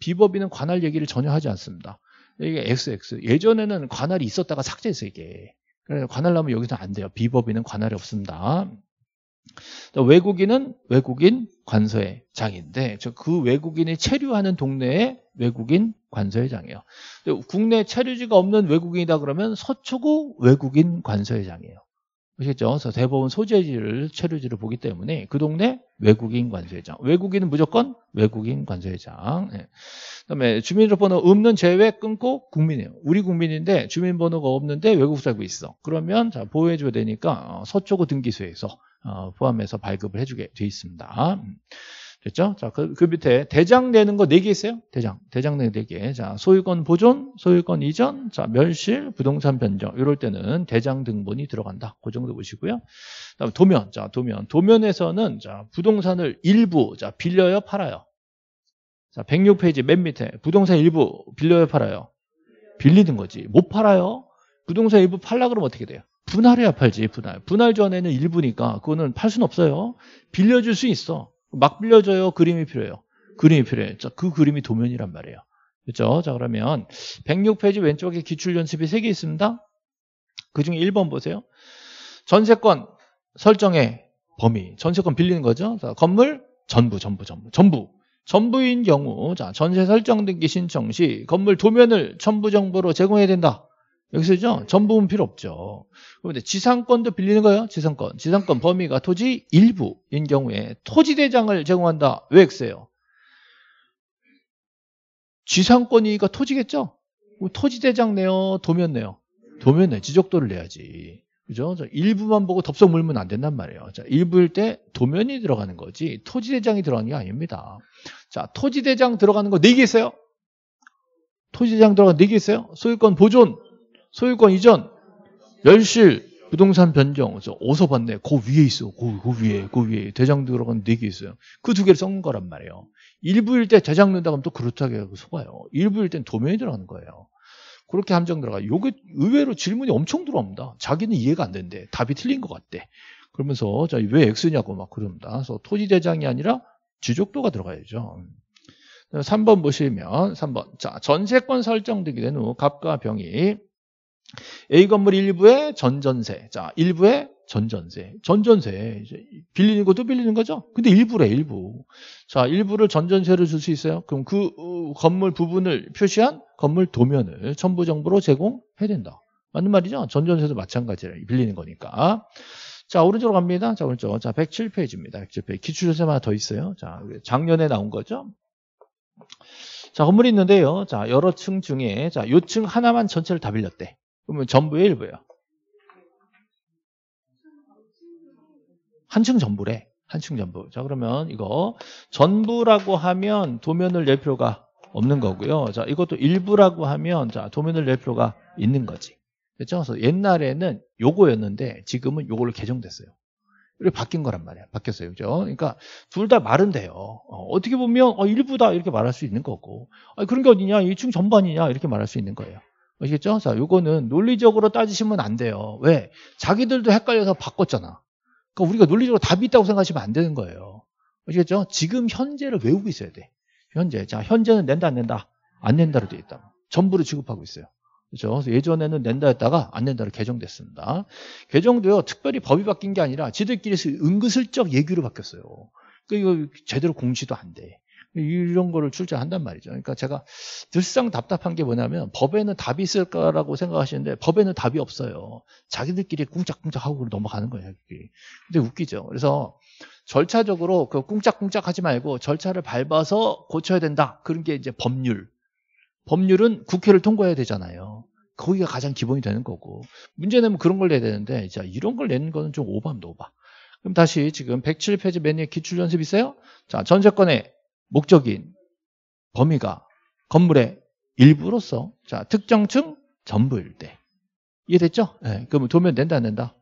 비법인은 관할 얘기를 전혀 하지 않습니다. 이게 XX. 예전에는 관할이 있었다가 삭제했어요, 이게. 그래서 예, 관할나면 여기서 안 돼요. 비법인은 관할이 없습니다. 외국인은 외국인 관서의 장인데 그 외국인이 체류하는 동네에 외국인 관서의 장이에요. 국내 체류지가 없는 외국인이다 그러면 서초구 외국인 관서의 장이에요. 아시겠죠? 그래서 대법원 소재지를 체류지를 보기 때문에 그 동네 외국인 관세장. 외국인은 무조건 외국인 관세장. 네. 예. 그다음에 주민등록번호 없는 제외 끊고 국민이에요. 우리 국민인데 주민번호가 없는데 외국 살고 있어. 그러면 자 보호해줘야 되니까 어, 서초구 등기소에서 어, 포함해서 발급을 해주게 돼 있습니다. 음. 됐죠? 자, 그, 그 밑에 대장 내는 거 네 개 있어요? 대장. 대장 내는 4개. 자, 소유권 보존, 소유권 이전, 자, 멸실, 부동산 변경. 이럴 때는 대장 등본이 들어간다. 그 정도 보시고요. 다음 도면. 자, 도면. 도면에서는 자, 부동산을 일부 자, 빌려요, 팔아요. 자, 106페이지 맨 밑에 부동산 일부 빌려요, 팔아요. 빌리는 거지. 못 팔아요. 부동산 일부 팔라 그러면 어떻게 돼요? 분할해야 팔지, 분할. 분할 전에는 일부니까 그거는 팔 순 없어요. 빌려줄 수 있어. 막 빌려줘요? 그림이 필요해요? 그림이 필요해요. 그 그림이 도면이란 말이에요. 그렇죠? 자, 그러면 106페이지 왼쪽에 기출 연습이 3개 있습니다. 그 중에 1번 보세요. 전세권 설정의 범위. 전세권 빌리는 거죠. 자, 건물 전부 전부 전부 전부. 전부인 경우 자, 전세 설정 등기 신청 시 건물 도면을 전부 정보로 제공해야 된다. 여기서죠. 전부는 필요 없죠. 그런데 지상권도 빌리는 거예요. 지상권. 지상권 범위가 토지 일부인 경우에 토지 대장을 제공한다. 왜 X예요? 지상권이니까 토지겠죠? 토지 대장 내요? 도면 내요? 도면 내. 지적도를 내야지. 그죠? 일부만 보고 덥석 물면 안 된단 말이에요. 자, 일부일 때 도면이 들어가는 거지 토지 대장이 들어가는 게 아닙니다. 자, 토지 대장 들어가는 거네개 있어요. 토지 대장 들어가는 네개 있어요. 소유권 보존 소유권 이전, 열실, 부동산 변경. 그서 어서 봤네. 그 위에 있어. 그, 그 위에, 그 위에. 대장 들어간 네개 있어요. 그 두 개를 섞은 거란 말이에요. 일부일 때 대장 넣는다 하면 또 그렇다고 해서 그 속아요. 일부일 땐 도면이 들어가는 거예요. 그렇게 함정 들어가요. 게 의외로 질문이 엄청 들어옵니다. 자기는 이해가 안 된대. 답이 틀린 것 같대. 그러면서 자, 왜 X냐고 막 그럽니다. 그래서 토지대장이 아니라 지적도가 들어가야죠. 3번 보시면 3번 자 전세권 설정되게 된후 갑과 병이 A 건물 일부의 전전세. 자, 일부의 전전세. 전전세. 빌리는 것도 빌리는 거죠? 근데 일부래, 일부. 자, 일부를 전전세를 줄수 있어요? 그럼 그 어, 건물 부분을 표시한 건물 도면을 첨부정보로 제공해야 된다. 맞는 말이죠? 전전세도 마찬가지래. 빌리는 거니까. 자, 오른쪽으로 갑니다. 자, 오른쪽. 자, 107페이지입니다. 107페이지. 기출조세만하더 있어요. 자, 작년에 나온 거죠? 자, 건물이 있는데요. 자, 여러 층 중에, 자, 요 층 하나만 전체를 다 빌렸대. 그러면 전부의 일부예요. 한층 전부래. 한층 전부. 자, 그러면 이거 전부라고 하면 도면을 낼 필요가 없는 거고요. 자, 이것도 일부라고 하면 자, 도면을 낼 필요가 있는 거지. 그렇죠? 그래서 옛날에는 요거였는데 지금은 요걸로 개정됐어요. 이렇게 바뀐 거란 말이야. 바뀌었어요. 그죠? 그러니까 둘 다 말은 돼요. 어, 떻게 보면 어, 일부다 이렇게 말할 수 있는 거고. 아, 그런 게 어디냐? 1층 전반이냐? 이렇게 말할 수 있는 거예요. 아시겠죠? 자, 요거는 논리적으로 따지시면 안 돼요. 왜? 자기들도 헷갈려서 바꿨잖아. 그러니까 우리가 논리적으로 답이 있다고 생각하시면 안 되는 거예요. 아시겠죠? 지금 현재를 외우고 있어야 돼. 현재. 자, 현재는 낸다, 안 낸다? 안 낸다로 되어 있다. 전부를 지급하고 있어요. 그렇죠? 예전에는 낸다했다가안 낸다로 개정됐습니다. 개정도요, 특별히 법이 바뀐 게 아니라 지들끼리 은근슬쩍 얘기로 바뀌었어요. 그러니까 이거 제대로 공시도 안 돼. 이런 거를 출제한단 말이죠. 그러니까 제가 늘상 답답한 게 뭐냐면 법에는 답이 있을까라고 생각하시는데 법에는 답이 없어요. 자기들끼리 꿍짝꿍짝 하고 넘어가는 거예요. 근데 웃기죠. 그래서 절차적으로 그 꿍짝꿍짝 하지 말고 절차를 밟아서 고쳐야 된다. 그런 게 이제 법률. 법률은 국회를 통과해야 되잖아요. 거기가 가장 기본이 되는 거고 문제 는 그런 걸 내야 되는데 자 이런 걸 내는 거는 좀 오바입니다 오바 그럼 다시 지금 107페이지 맨 위에 기출연습 있어요? 자전세권에 목적인 범위가 건물의 일부로서 자 특정층 전부일 때 이해됐죠? 네, 그러면 도면 된다 안 된다?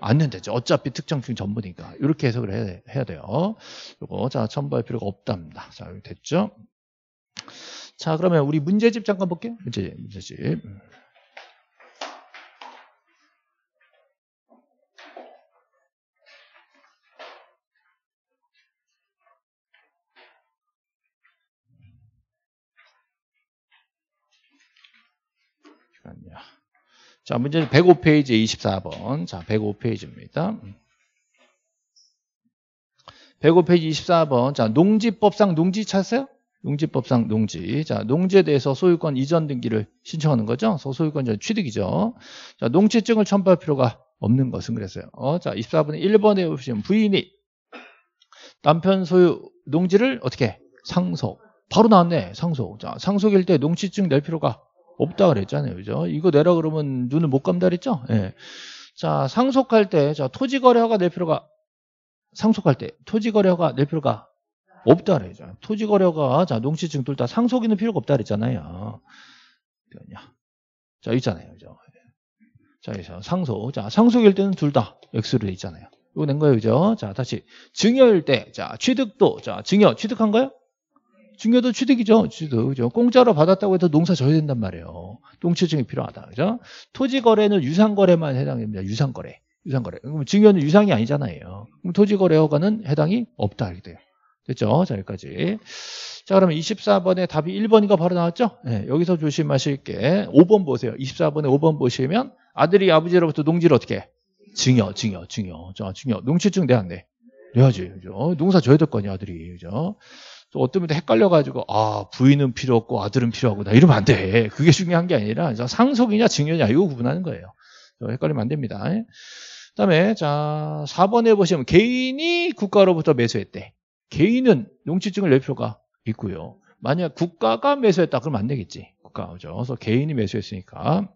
안 된다죠. 어차피 특정층 전부니까 이렇게 해석을 해야, 해야 돼요. 이거 자 첨부할 필요가 없답니다. 자 여기 됐죠? 자 그러면 우리 문제집 잠깐 볼게요. 문제집 문제집. 잠깐만요. 자, 문제는 105페이지 24번. 자, 105페이지입니다. 105페이지 24번. 자, 농지법상 농지 찾으세요? 농지법상 농지. 자, 농지에 대해서 소유권 이전 등기를 신청하는 거죠. 소유권 전 취득이죠. 자, 농지증을 첨부할 필요가 없는 것은 그랬어요. 어, 자, 24번에 1번에 보시면 부인이 남편 소유 농지를 어떻게 상속. 바로 나왔네. 상속. 자, 상속일 때 농지증 낼 필요가 없다 그랬잖아요. 그죠? 이거 내라 그러면 눈을 못 감다 그랬죠? 예. 자, 상속할 때, 자, 토지거래허가 낼 필요가, 상속할 때, 토지거래허가 낼 필요가 없다 그랬죠. 토지거래허가, 자, 농지증 둘 다 상속 있는 필요가 없다 그랬잖아요. 변냐 자, 있잖아요. 그죠? 예. 자, 그래서 상속. 자, 상속일 때는 둘 다 X로 돼 있잖아요. 이거 낸 거예요. 그죠? 자, 다시. 증여일 때, 자, 취득도, 자, 증여, 취득한 거요? 증여도 취득이죠. 취득. 그죠? 공짜로 받았다고 해도 농사 져야 된단 말이에요. 농취증이 필요하다. 그죠? 토지 거래는 유상 거래만 해당됩니다. 유상 거래. 유상 거래. 그럼 증여는 유상이 아니잖아요. 그럼 토지 거래 허가는 해당이 없다 이렇게 돼요. 됐죠? 자, 여기까지. 자, 그러면 24번에 답이 1번인가 바로 나왔죠? 네, 여기서 조심하실 게 5번 보세요. 24번에 5번 보시면 아들이 아버지로부터 농지를 어떻게 해? 증여, 증여, 증여. 자, 증여. 농취증 내안 내. 내야지. 그죠? 농사 져야될 거 아니야, 아들이. 그죠? 어떤 분도 헷갈려가지고 아 부인은 필요 없고 아들은 필요하고나 이러면 안 돼. 그게 중요한 게 아니라 상속이냐 증여냐 이거 구분하는 거예요. 헷갈리면 안 됩니다. 그다음에 자 4번에 보시면 개인이 국가로부터 매수했대. 개인은 농지증을낼 필요가 있고요. 만약 국가가 매수했다 그러면 안 되겠지. 국가 그죠. 그래서 개인이 매수했으니까.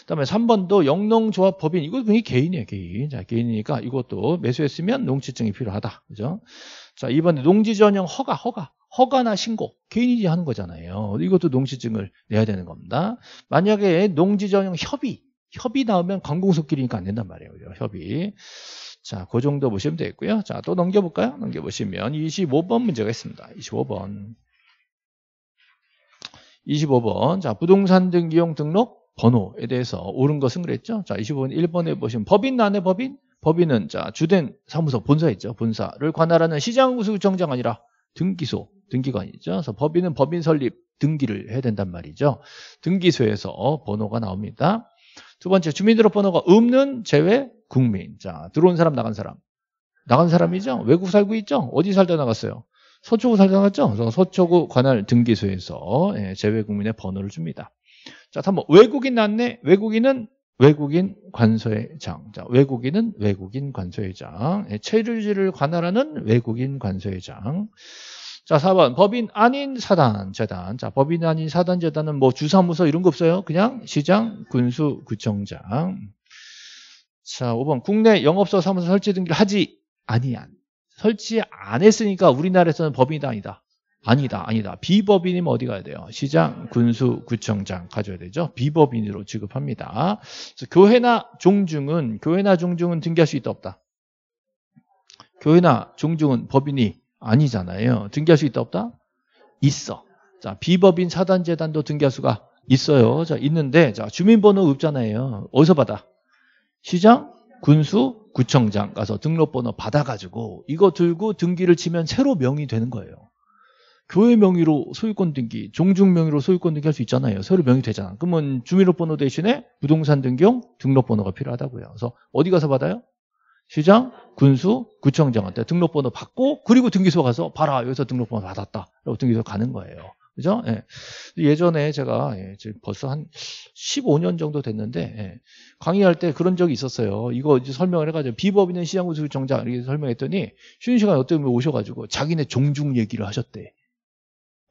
그다음에 3번도 영농조합법인 이거 굉 개인이에요 개인 자 개인이니까 이것도 매수했으면 농지증이 필요하다 그죠 자, 이번에 농지 전용 허가, 허가. 허가나 신고, 개인이 하는 거잖아요. 이것도 농지증을 내야 되는 겁니다. 만약에 농지 전용 협의, 협의 나오면 관공서끼리니까 안 된단 말이에요. 협의. 자, 그 정도 보시면 되겠고요. 자, 또 넘겨볼까요? 넘겨보시면 25번 문제가 있습니다. 25번. 25번. 자, 부동산 등기용 등록 번호에 대해서 옳은 것은 그랬죠? 자, 25번 1번에 보시면 법인 나네 법인? 법인은 자 주된 사무소 본사 있죠. 본사를 관할하는 시장구수청장 아니라 등기소 등기관이죠. 그래서 법인은 법인 설립 등기를 해야 된단 말이죠. 등기소에서 번호가 나옵니다. 두 번째 주민등록번호가 없는 제외 국민. 자 들어온 사람 나간 사람. 나간 사람이죠. 외국 살고 있죠. 어디 살다 나갔어요. 서초구 살다 나갔죠. 서초구 관할 등기소에서 제외 예, 국민의 번호를 줍니다. 자, 한번 외국인 났네. 외국인은 외국인 관서회장. 자, 외국인은 외국인 관서회장. 예, 체류지를 관할하는 외국인 관서회장. 자, 4번. 법인 아닌 사단, 재단. 자, 법인 아닌 사단, 재단은 뭐 주사무소 이런 거 없어요. 그냥 시장, 군수, 구청장. 자, 5번. 국내 영업소 사무소 설치 등기를 하지 아니한. 설치 안 했으니까 우리나라에서는 법인이 아니다. 아니다, 아니다. 비법인이면 어디 가야 돼요? 시장, 군수, 구청장 가져야 되죠. 비법인으로 지급합니다. 교회나 종중은 교회나 종중은 등기할 수 있다 없다. 교회나 종중은 법인이 아니잖아요. 등기할 수 있다 없다? 있어. 자, 비법인 사단 재단도 등기할 수가 있어요. 자, 있는데 자, 주민번호 없잖아요. 어디서 받아? 시장, 군수, 구청장 가서 등록번호 받아가지고 이거 들고 등기를 치면 새로 명이 되는 거예요. 교회 명의로 소유권 등기, 종중 명의로 소유권 등기 할 수 있잖아요. 서류 명의 되잖아. 그러면 주민등록번호 대신에 부동산 등기용 등록번호가 필요하다고요. 그래서 어디 가서 받아요? 시장, 군수, 구청장한테 등록번호 받고 그리고 등기소 가서 봐라 여기서 등록번호 받았다. 라고 등기소 가는 거예요. 그죠? 예. 전에 제가 예, 벌써 한 15년 정도 됐는데 예, 강의할 때 그런 적이 있었어요. 이거 이제 설명을 해가지고 비법인은 시장구수 정장 이렇게 설명했더니 쉬는 시간에 어떤 분이 오셔가지고 자기네 종중 얘기를 하셨대.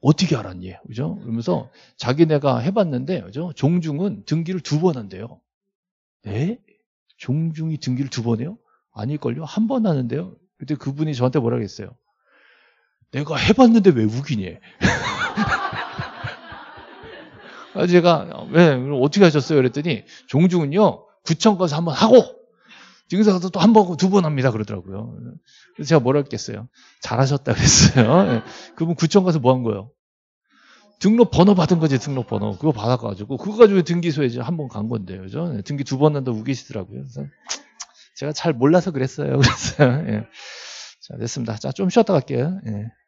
어떻게 알았니? 그죠? 그러면서 자기네가 해봤는데, 그죠? 종중은 등기를 두 번 한대요. 에? 종중이 등기를 두 번 해요? 아닐걸요? 한 번 하는데요? 그때 그분이 저한테 뭐라 그랬어요? 내가 해봤는데 왜 우기니? 아, 제가, 왜, 어떻게 하셨어요? 그랬더니, 종중은요, 구청 가서 한 번 하고, 지금서 가서 또 한 번, 두 번 합니다. 그러더라고요. 그래서 제가 뭐라 했겠어요? 잘하셨다 그랬어요. 예. 그분 구청 가서 뭐 한 거예요? 등록 번호 받은 거지, 등록 번호. 그거 받아가지고. 그거 가지고 등기소에 한 번 간 건데요. 그죠? 예, 등기 두 번 한다 고 우기시더라고요. 그래서 제가 잘 몰라서 그랬어요. 그랬어요. 예. 자, 됐습니다. 자, 좀 쉬었다 갈게요. 예.